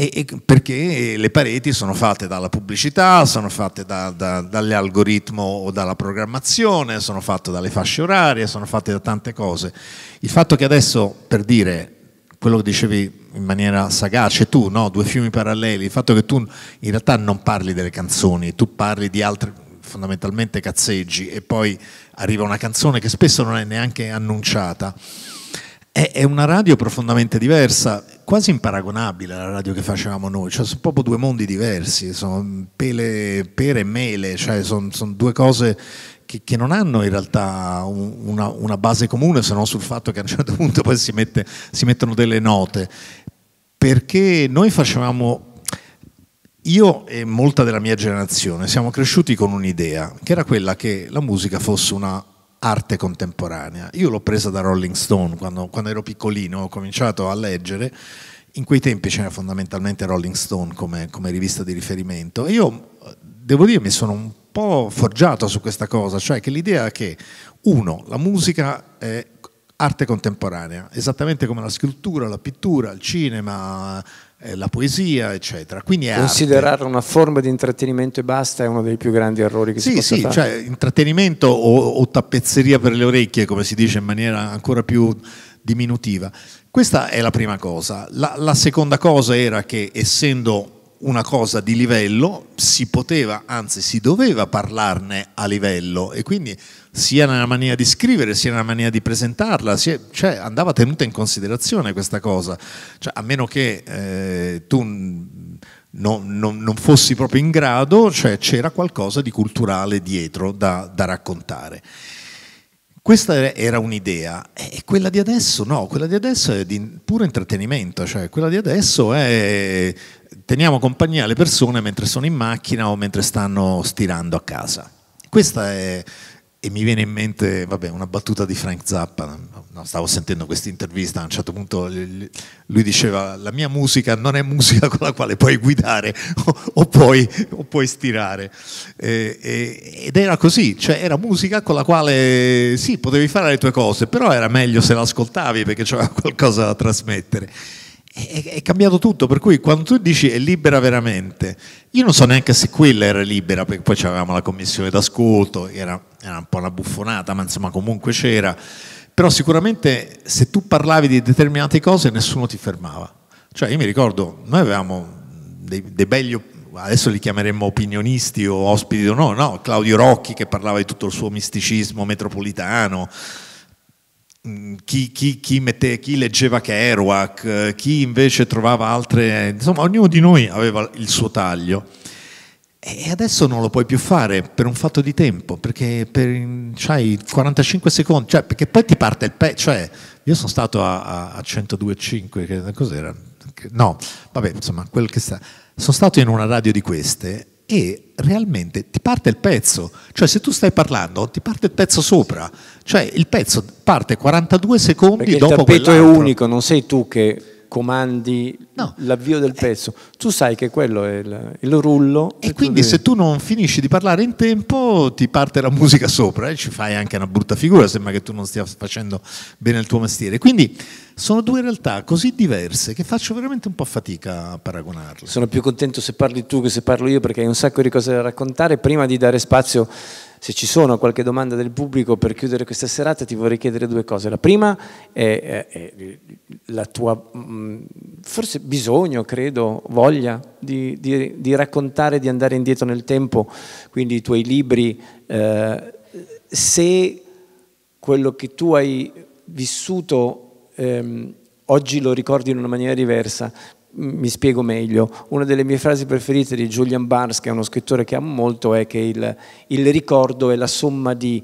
E, e perché le pareti sono fatte dalla pubblicità, sono fatte da, da, dall'algoritmo o dalla programmazione, sono fatte dalle fasce orarie, sono fatte da tante cose. Il fatto che adesso, per dire quello che dicevi in maniera sagace tu, no? due fiumi paralleli, il fatto che tu in realtà non parli delle canzoni, tu parli di altre, fondamentalmente cazzeggi e poi arriva una canzone che spesso non è neanche annunciata, è, è una radio profondamente diversa quasi imparagonabile alla radio che facevamo noi, cioè sono proprio due mondi diversi, sono pele, pere e mele, cioè sono, sono due cose che, che, non hanno in realtà una, una, base comune se non sul fatto che a un certo punto poi si, mette, si mettono delle note, perché noi facevamo io e molta della mia generazione siamo cresciuti con un'idea, che era quella che la musica fosse una arte contemporanea. Io l'ho presa da Rolling Stone quando, quando ero piccolino, ho cominciato a leggere. In quei tempi c'era fondamentalmente Rolling Stone come, come rivista di riferimento. E io devo dire mi sono un po' forgiato su questa cosa, cioè che l'idea che uno, la musica è arte contemporanea, esattamente come la scrittura, la pittura, il cinema, eh, la poesia, eccetera. Quindi Considerare arte. una forma di intrattenimento e basta è uno dei più grandi errori che sì, si possa sì, fare. Sì, cioè intrattenimento o, o, tappezzeria per le orecchie, come si dice in maniera ancora più diminutiva. Questa è la prima cosa. La, la seconda cosa era che essendo una cosa di livello, si poteva, anzi si doveva parlarne a livello e quindi sia nella maniera di scrivere, sia nella maniera di presentarla, sia, cioè, andava tenuta in considerazione questa cosa, cioè, a meno che eh, tu non, non, non, fossi proprio in grado, cioè, c'era qualcosa di culturale dietro da, da raccontare. Questa era un'idea e quella di adesso no, quella di adesso è di puro intrattenimento, cioè quella di adesso è teniamo compagnia alle persone mentre sono in macchina o mentre stanno stirando a casa. Questa è, e mi viene in mente vabbè, una battuta di Frank Zappa, no, stavo sentendo questa intervista, a un certo punto lui diceva la mia musica non è musica con la quale puoi guidare o, o, puoi, o puoi, stirare. Eh, eh, ed era così, cioè era musica con la quale sì, potevi fare le tue cose, però era meglio se l'ascoltavi perché c'era qualcosa da trasmettere è, cambiato tutto, per cui quando tu dici è libera veramente, io non so neanche se quella era libera, perché poi avevamo la commissione d'ascolto, era, era un po' una buffonata, ma insomma comunque c'era, però sicuramente se tu parlavi di determinate cose nessuno ti fermava. Cioè io mi ricordo, noi avevamo dei, dei belli, adesso li chiameremmo opinionisti o ospiti o no, no, Claudio Rocchi che parlava di tutto il suo misticismo metropolitano, Mm, chi, chi, chi, mette, chi, leggeva Kerouac, eh, chi invece trovava altre... Insomma, ognuno di noi aveva il suo taglio. E adesso non lo puoi più fare per un fatto di tempo, perché per, hai 45 secondi, cioè, perché poi ti parte il pezzo. Cioè, io sono stato a, a, a 102,5, che cos'era? No, vabbè, insomma, quel che sta. Sono stato in una radio di queste e realmente ti parte il pezzo, cioè se tu stai parlando ti parte il pezzo sopra, cioè il pezzo parte 42 secondi Perché dopo il tappeto è unico, non sei tu che comandi no. l'avvio del eh. pezzo, tu sai che quello è il, il rullo. E quindi devi... se tu non finisci di parlare in tempo ti parte la musica sopra e eh? ci fai anche una brutta figura, sembra che tu non stia facendo bene il tuo mestiere. Quindi sono due realtà così diverse che faccio veramente un po' fatica a paragonarle. Sono più contento se parli tu che se parlo io perché hai un sacco di cose da raccontare prima di dare spazio se ci sono qualche domanda del pubblico per chiudere questa serata ti vorrei chiedere due cose. La prima è, è, è la tua mm, forse bisogno, credo, voglia di, di, di, raccontare, di andare indietro nel tempo, quindi i tuoi libri, eh, se quello che tu hai vissuto ehm, oggi lo ricordi in una maniera diversa, mi spiego meglio, una delle mie frasi preferite di Julian Barnes, che è uno scrittore che amo molto, è che il, il ricordo è la somma di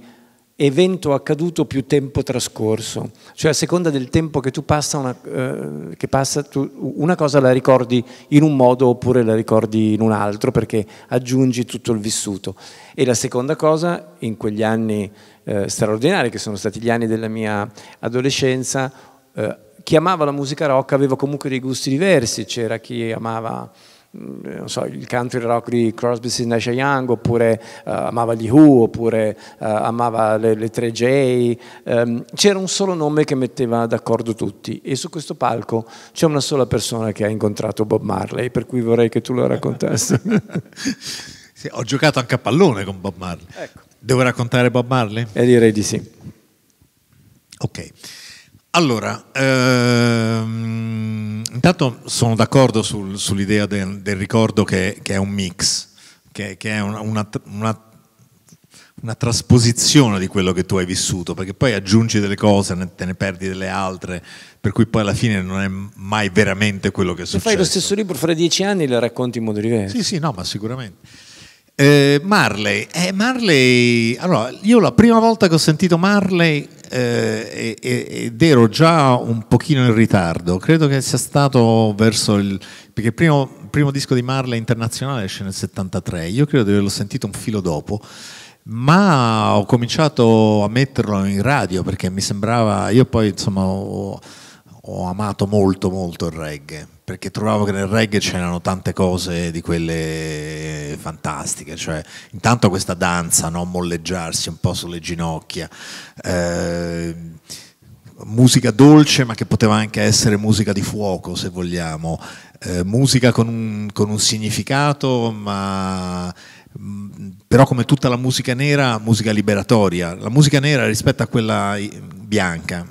evento accaduto più tempo trascorso, cioè a seconda del tempo che tu passa, una, eh, che passa tu, una cosa la ricordi in un modo oppure la ricordi in un altro perché aggiungi tutto il vissuto. E la seconda cosa, in quegli anni eh, straordinari che sono stati gli anni della mia adolescenza, eh, chi amava la musica rock aveva comunque dei gusti diversi, c'era chi amava mm, so, il country rock di Crosby, Stills, Nash Young, oppure uh, amava gli Who, oppure uh, amava le, le 3J, um, ehm, c'era un solo nome che metteva d'accordo tutti e su questo palco c'è una sola persona che ha incontrato Bob Marley, per cui vorrei che tu lo raccontassi. sì, ho giocato anche a pallone con Bob Marley. Ecco. Devo raccontare Bob Marley? Eh, direi di sì. Ok. Allora, ehm, intanto sono d'accordo sul, sull'idea del, del, ricordo che, che, è un mix, che, che è una, una, una, una, trasposizione di quello che tu hai vissuto, perché poi aggiungi delle cose, te ne perdi delle altre, per cui poi alla fine non è mai veramente quello che è Se successo. Se fai lo stesso libro fra dieci anni lo racconti in modo diverso. Sì, sì, no, ma sicuramente. Eh, Marley, eh, Marley, allora io la prima volta che ho sentito Marley eh, ed ero già un pochino in ritardo, credo che sia stato verso il... perché il primo, primo disco di Marley internazionale esce nel 73, io credo di averlo sentito un filo dopo ma ho cominciato a metterlo in radio perché mi sembrava, io poi insomma ho, ho amato molto molto il reggae, perché trovavo che nel reggae c'erano tante cose di quelle fantastiche, cioè intanto questa danza, no? molleggiarsi un po' sulle ginocchia, eh, musica dolce ma che poteva anche essere musica di fuoco se vogliamo, eh, musica con un, con un significato ma però come tutta la musica nera, musica liberatoria. La musica nera rispetto a quella bianca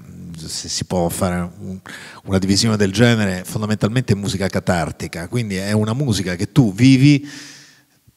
se si può fare un, una divisione del genere, fondamentalmente è musica catartica, quindi è una musica che tu vivi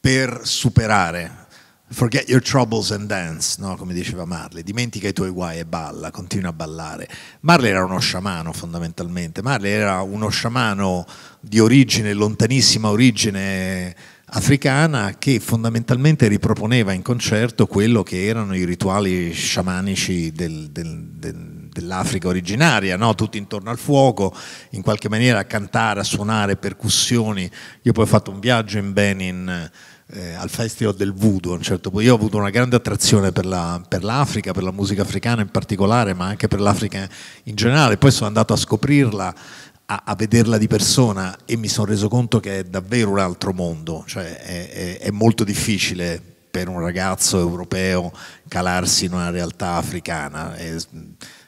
per superare. Forget your troubles and dance, no? come diceva Marley, dimentica i tuoi guai e balla, continua a ballare. Marley era uno sciamano fondamentalmente, Marley era uno sciamano di origine, lontanissima origine africana che fondamentalmente riproponeva in concerto quello che erano i rituali sciamanici del, del, del dell'Africa originaria, no? tutti intorno al fuoco, in qualche maniera a cantare, a suonare percussioni. Io poi ho fatto un viaggio in Benin eh, al Festival del Voodoo, a un certo punto. Io ho avuto una grande attrazione per, la, per l'Africa, per la musica africana in particolare, ma anche per l'Africa in generale. Poi sono andato a scoprirla a, a, vederla di persona e mi sono reso conto che è davvero un altro mondo, cioè è, è, è, molto difficile per un ragazzo europeo calarsi in una realtà africana. È,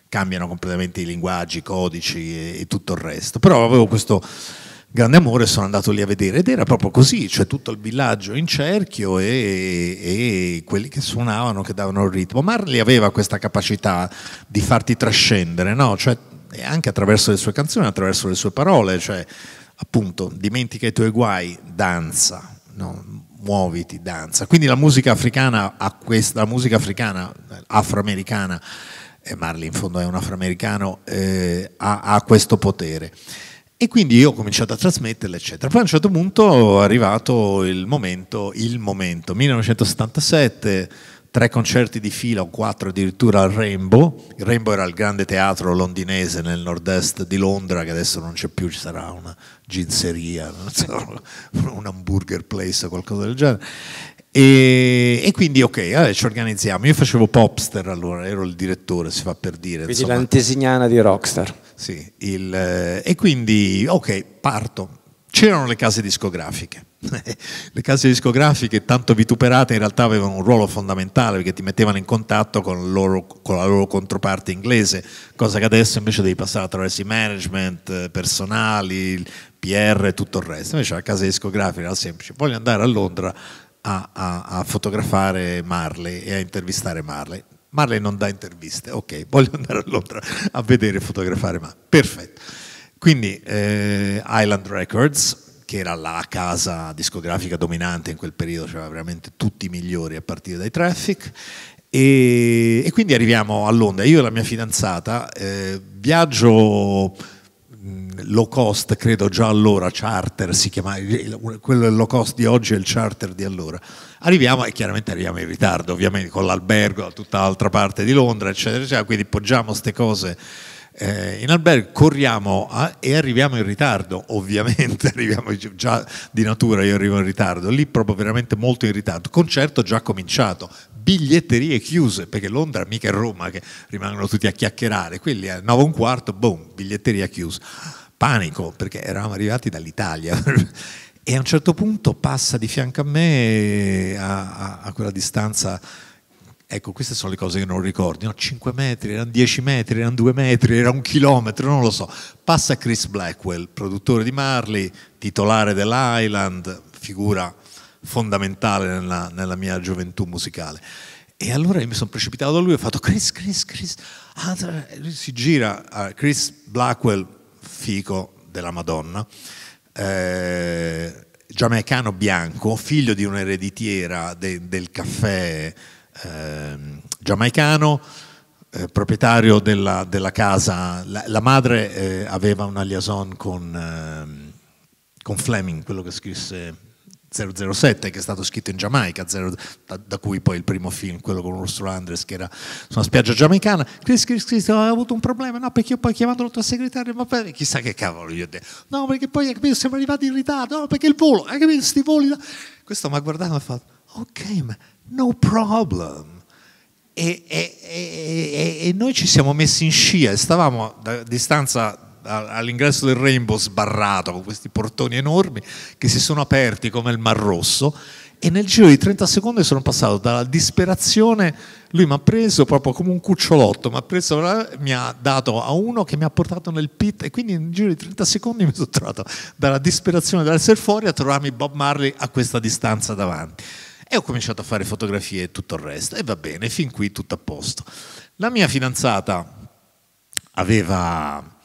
cambiano completamente i linguaggi, i codici e, e tutto il resto. Però avevo questo grande amore e sono andato lì a vedere ed era proprio così, cioè tutto il villaggio in cerchio e, e, quelli che suonavano, che davano il ritmo. Marley aveva questa capacità di farti trascendere, no? cioè, anche attraverso le sue canzoni, attraverso le sue parole, cioè, appunto, dimentica i tuoi guai, danza, no? muoviti, danza. Quindi la musica africana, questa, la musica africana afroamericana e Marley in fondo è un afroamericano, eh, ha, ha, questo potere. E quindi io ho cominciato a trasmetterla, eccetera. Poi a un certo punto è arrivato il momento, il momento, 1977, tre concerti di fila o quattro addirittura al Rainbow. Il Rainbow era il grande teatro londinese nel nord-est di Londra, che adesso non c'è più, ci sarà una ginseria, so, un hamburger place o qualcosa del genere. E, e, quindi ok, allora ci organizziamo. Io facevo popster allora, ero il direttore, si fa per dire. Quindi insomma. l'antesignana di Rockstar. Sì, il, eh, e quindi ok, parto. C'erano le case discografiche. le case discografiche tanto vituperate in realtà avevano un ruolo fondamentale perché ti mettevano in contatto con, loro, con la loro controparte inglese, cosa che adesso invece devi passare attraverso i management eh, personali, PR e tutto il resto. Invece la casa discografica era semplice, voglio andare a Londra a, a, a fotografare Marley e a intervistare Marley. Marley non dà interviste, ok, voglio andare a Londra a vedere e fotografare Marley. Perfetto. Quindi eh, Island Records, che era la casa discografica dominante in quel periodo, c'era cioè veramente tutti i migliori a partire dai Traffic, e, e, quindi arriviamo a Londra. Io e la mia fidanzata eh, viaggio Mm, low cost, credo già allora, charter si chiamava, quello low cost di oggi è il charter di allora. Arriviamo e chiaramente arriviamo in ritardo, ovviamente con l'albergo da tutta l'altra parte di Londra, eccetera, eccetera, quindi poggiamo queste cose eh, in albergo, corriamo a, e arriviamo in ritardo, ovviamente arriviamo già di natura, io arrivo in ritardo, lì proprio veramente molto in ritardo, concerto già cominciato, biglietterie chiuse, perché Londra mica è Roma che rimangono tutti a chiacchierare, quelli a 9 e un quarto, boom, biglietteria chiusa. Panico, perché eravamo arrivati dall'Italia. e a un certo punto passa di fianco a me, a, a, a quella distanza Ecco, queste sono le cose che non ricordi. No? 5 metri, erano 10 metri, erano 2 metri, era un chilometro, non lo so. Passa Chris Blackwell, produttore di Marley, titolare dell'Island, figura fondamentale nella, nella mia gioventù musicale. E allora io mi sono precipitato da lui e ho fatto Chris, Chris, Chris. Ah, si gira, a Chris Blackwell, fico della Madonna, eh, giamaicano bianco, figlio di un'ereditiera de, del caffè eh, giamaicano, eh, proprietario della, della casa. La, la madre eh, aveva una liaison con, ehm, con Fleming, quello che scrisse 007 che è stato scritto in Giamaica, zero, da, da, cui poi il primo film, quello con Ursula Andres che era su una spiaggia giamaicana, Chris Chris Chris aveva oh, avuto un problema, no perché io poi chiamando la tua segretaria, ma per, chissà che cavolo io ho detto, no perché poi capito, siamo arrivati in ritardo, no perché il volo, hai capito, sti voli, là. questo mi ha guardato e ha fatto, ok ma no problem, e, e, e, e, noi ci siamo messi in scia e stavamo a distanza all'ingresso del Rainbow sbarrato con questi portoni enormi che si sono aperti come il Mar Rosso e nel giro di 30 secondi sono passato dalla disperazione, lui mi ha preso proprio come un cucciolotto, mi ha, preso, eh, mi ha dato a uno che mi ha portato nel pit e quindi nel giro di 30 secondi mi sono trovato dalla disperazione dall'essere fuori a trovarmi Bob Marley a questa distanza davanti. E ho cominciato a fare fotografie e tutto il resto e va bene, fin qui tutto a posto. La mia fidanzata aveva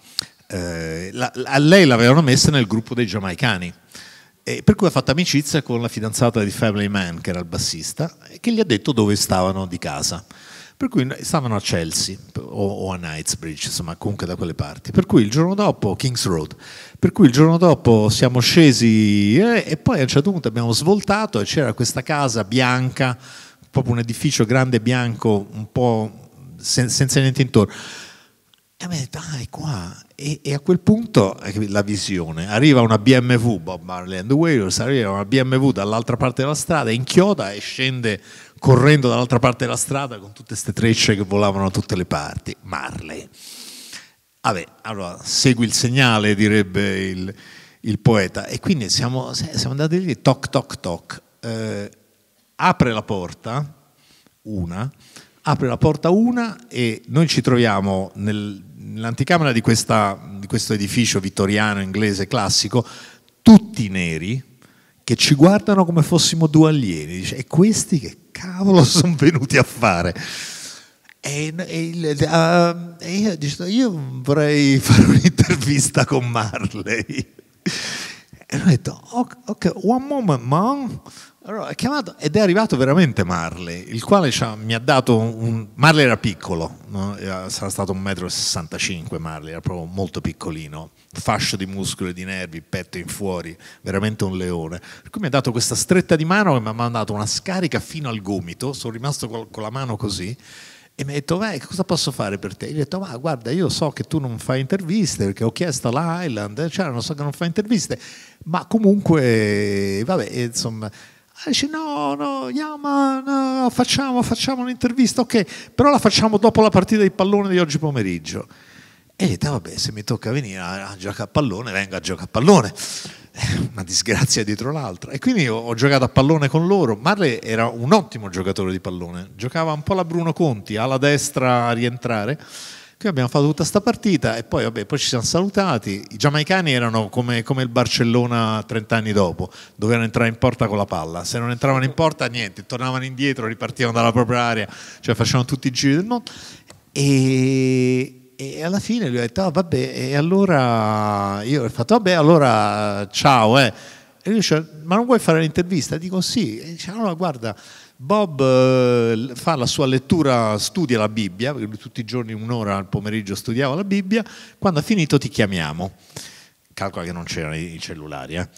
eh, la, a lei l'avevano messa nel gruppo dei giamaicani. E eh, per cui ha fatto amicizia con la fidanzata di Family Man, che era il bassista, che gli ha detto dove stavano di casa. Per cui stavano a Chelsea o, o a Knightsbridge, insomma, comunque da quelle parti. Per cui il giorno dopo, Kings Road, per cui il giorno dopo siamo scesi eh, e poi a un certo punto abbiamo svoltato e c'era questa casa bianca, proprio un edificio grande bianco, un po' sen- senza niente intorno e mi ha detto, ah, è qua. E, e, a quel punto eh, la visione, arriva una BMW, Bob Marley and the Wailers, arriva una BMW dall'altra parte della strada, inchioda e scende correndo dall'altra parte della strada con tutte queste trecce che volavano da tutte le parti. Marley. Vabbè, allora, segui il segnale, direbbe il, il poeta. E quindi siamo, siamo, andati lì, toc, toc, toc. Eh, apre la porta, una, apre la porta una e noi ci troviamo nel nell'anticamera di, di questo edificio vittoriano, inglese, classico, tutti neri, che ci guardano come fossimo due alieni. Dice, e questi che cavolo sono venuti a fare? E, e, uh, e io, dice, io vorrei fare un'intervista con Marley. E ho detto, okay, okay, one moment, mom. Allora, è chiamato, ed è arrivato veramente Marley, il quale mi ha dato un... Marley era piccolo, no? sarà stato 1,65 m Marley, era proprio molto piccolino, fascio di muscoli e di nervi, petto in fuori, veramente un leone. Per cui mi ha dato questa stretta di mano e mi ha mandato una scarica fino al gomito, sono rimasto con la mano così e mi ha detto, beh, cosa posso fare per te? Gli ho detto, ma guarda, io so che tu non fai interviste, perché ho chiesto alla Highland, cioè, non so che non fai interviste, ma comunque, vabbè, insomma, Ah, dice no, no, Yama, no, facciamo, facciamo un'intervista, ok, però la facciamo dopo la partita di pallone di oggi pomeriggio. E gli detto, vabbè, se mi tocca venire a giocare a pallone, venga a giocare a pallone. Una disgrazia dietro l'altra. E quindi ho giocato a pallone con loro. Marley era un ottimo giocatore di pallone, giocava un po' la Bruno Conti, alla destra a rientrare che abbiamo fatto tutta questa partita e poi, vabbè, poi ci siamo salutati. I giamaicani erano come, come il Barcellona 30 anni dopo, dovevano entrare in porta con la palla. Se non entravano in porta, niente, tornavano indietro, ripartivano dalla propria area, cioè facevano tutti i giri del mondo. E, e alla fine lui ha detto, ah, vabbè, e allora io ho fatto, vabbè, allora ciao, eh. E lui dice, ma non vuoi fare l'intervista? Dico sì, e dice, allora ah, guarda Bob eh, fa la sua lettura, studia la Bibbia, tutti i giorni un'ora al pomeriggio studiava la Bibbia, quando ha finito ti chiamiamo. Calcola che non c'erano i cellulari. Eh.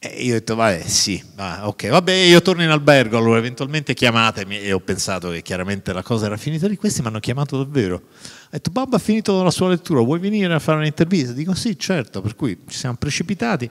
E io ho detto, vabbè, sì, ah, ok, vabbè, io torno in albergo, allora eventualmente chiamatemi. E ho pensato che chiaramente la cosa era finita di questi, mi hanno chiamato davvero. Ha detto, Bob ha finito la sua lettura, vuoi venire a fare un'intervista? Dico sì, certo, per cui ci siamo precipitati.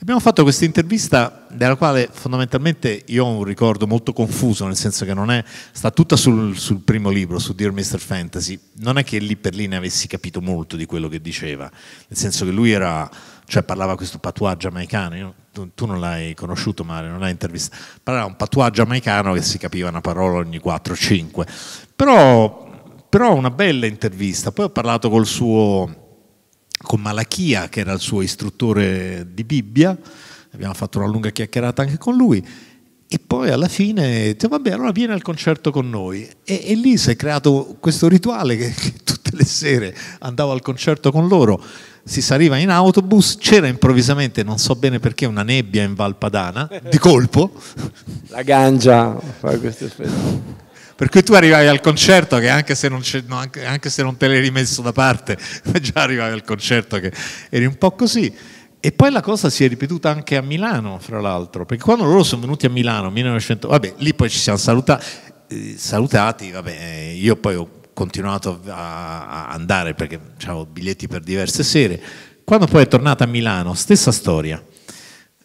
Abbiamo fatto questa intervista della quale fondamentalmente io ho un ricordo molto confuso, nel senso che non è, sta tutta sul, sul primo libro, su Dear Mr. Fantasy. Non è che lì per lì ne avessi capito molto di quello che diceva, nel senso che lui era cioè parlava questo patois giamaicano, Io, tu, tu, non l'hai conosciuto Mario, non l'hai intervistato, parlava un patois giamaicano che si capiva una parola ogni 4-5, però però una bella intervista. Poi ho parlato col suo, con Malachia, che era il suo istruttore di Bibbia, abbiamo fatto una lunga chiacchierata anche con lui. E poi alla fine, dice, vabbè, allora vieni al concerto con noi. E, e lì si è creato questo rituale che, che tutte le sere andavo al concerto con loro si saliva in autobus, c'era improvvisamente, non so bene perché, una nebbia in Valpadana, di colpo. La gangia fa questo effetto. Per cui tu arrivavi al concerto che anche se non, no, anche, anche se non te l'hai rimesso da parte, già arrivavi al concerto che eri un po' così. E poi la cosa si è ripetuta anche a Milano, fra l'altro, perché quando loro sono venuti a Milano, 1900, vabbè, lì poi ci siamo saluta, eh, salutati, vabbè, io poi ho continuato a, a andare perché avevo biglietti per diverse sere. Quando poi è tornata a Milano, stessa storia.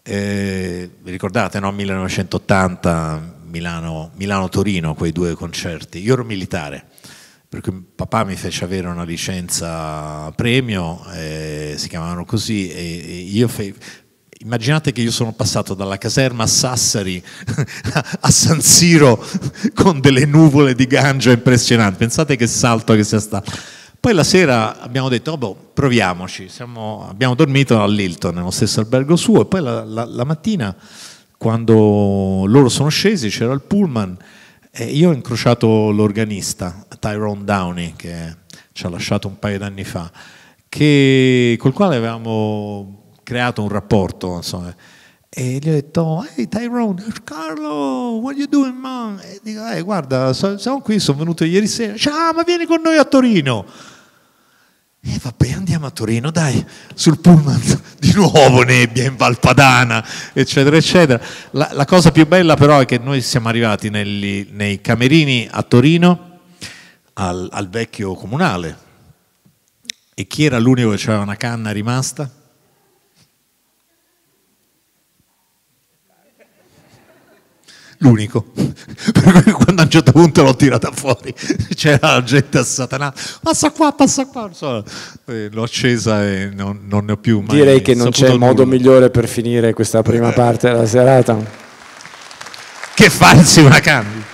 Eh, vi ricordate, no? 1980, Milano, Milano-Torino, quei due concerti. Io ero militare, perché papà mi fece avere una licenza premio, eh, si chiamavano così, e, e io fei, immaginate che io sono passato dalla caserma a Sassari a San Siro con delle nuvole di ganja impressionanti, pensate che salto che sia stato. Poi la sera abbiamo detto, oh, boh, proviamoci, Siamo, abbiamo dormito all'Hilton, nello stesso albergo suo, e poi la, la, la mattina quando loro sono scesi c'era il pullman e io ho incrociato l'organista Tyrone Downey che ci ha lasciato un paio d'anni fa, che, col quale avevamo creato un rapporto. Insomma. E gli ho detto, hey, Tyrone, Carlo, what are you doing man? E dico, eh, guarda, sono qui, sono venuto ieri sera. Ciao, ma vieni con noi a Torino. E eh, vabbè, andiamo a Torino, dai, sul pullman, di nuovo nebbia in Valpadana, eccetera, eccetera. La, la cosa più bella però è che noi siamo arrivati negli, nei camerini a Torino, al, al vecchio comunale, e chi era l'unico che aveva una canna rimasta? l'unico. per cui quando a un certo punto l'ho tirata fuori, c'era la gente a Satana, passa qua, passa qua, so, l'ho accesa e non, non, ne ho più mai Direi che non c'è nulla. modo migliore per finire questa prima eh. parte della serata. Che farsi una candida.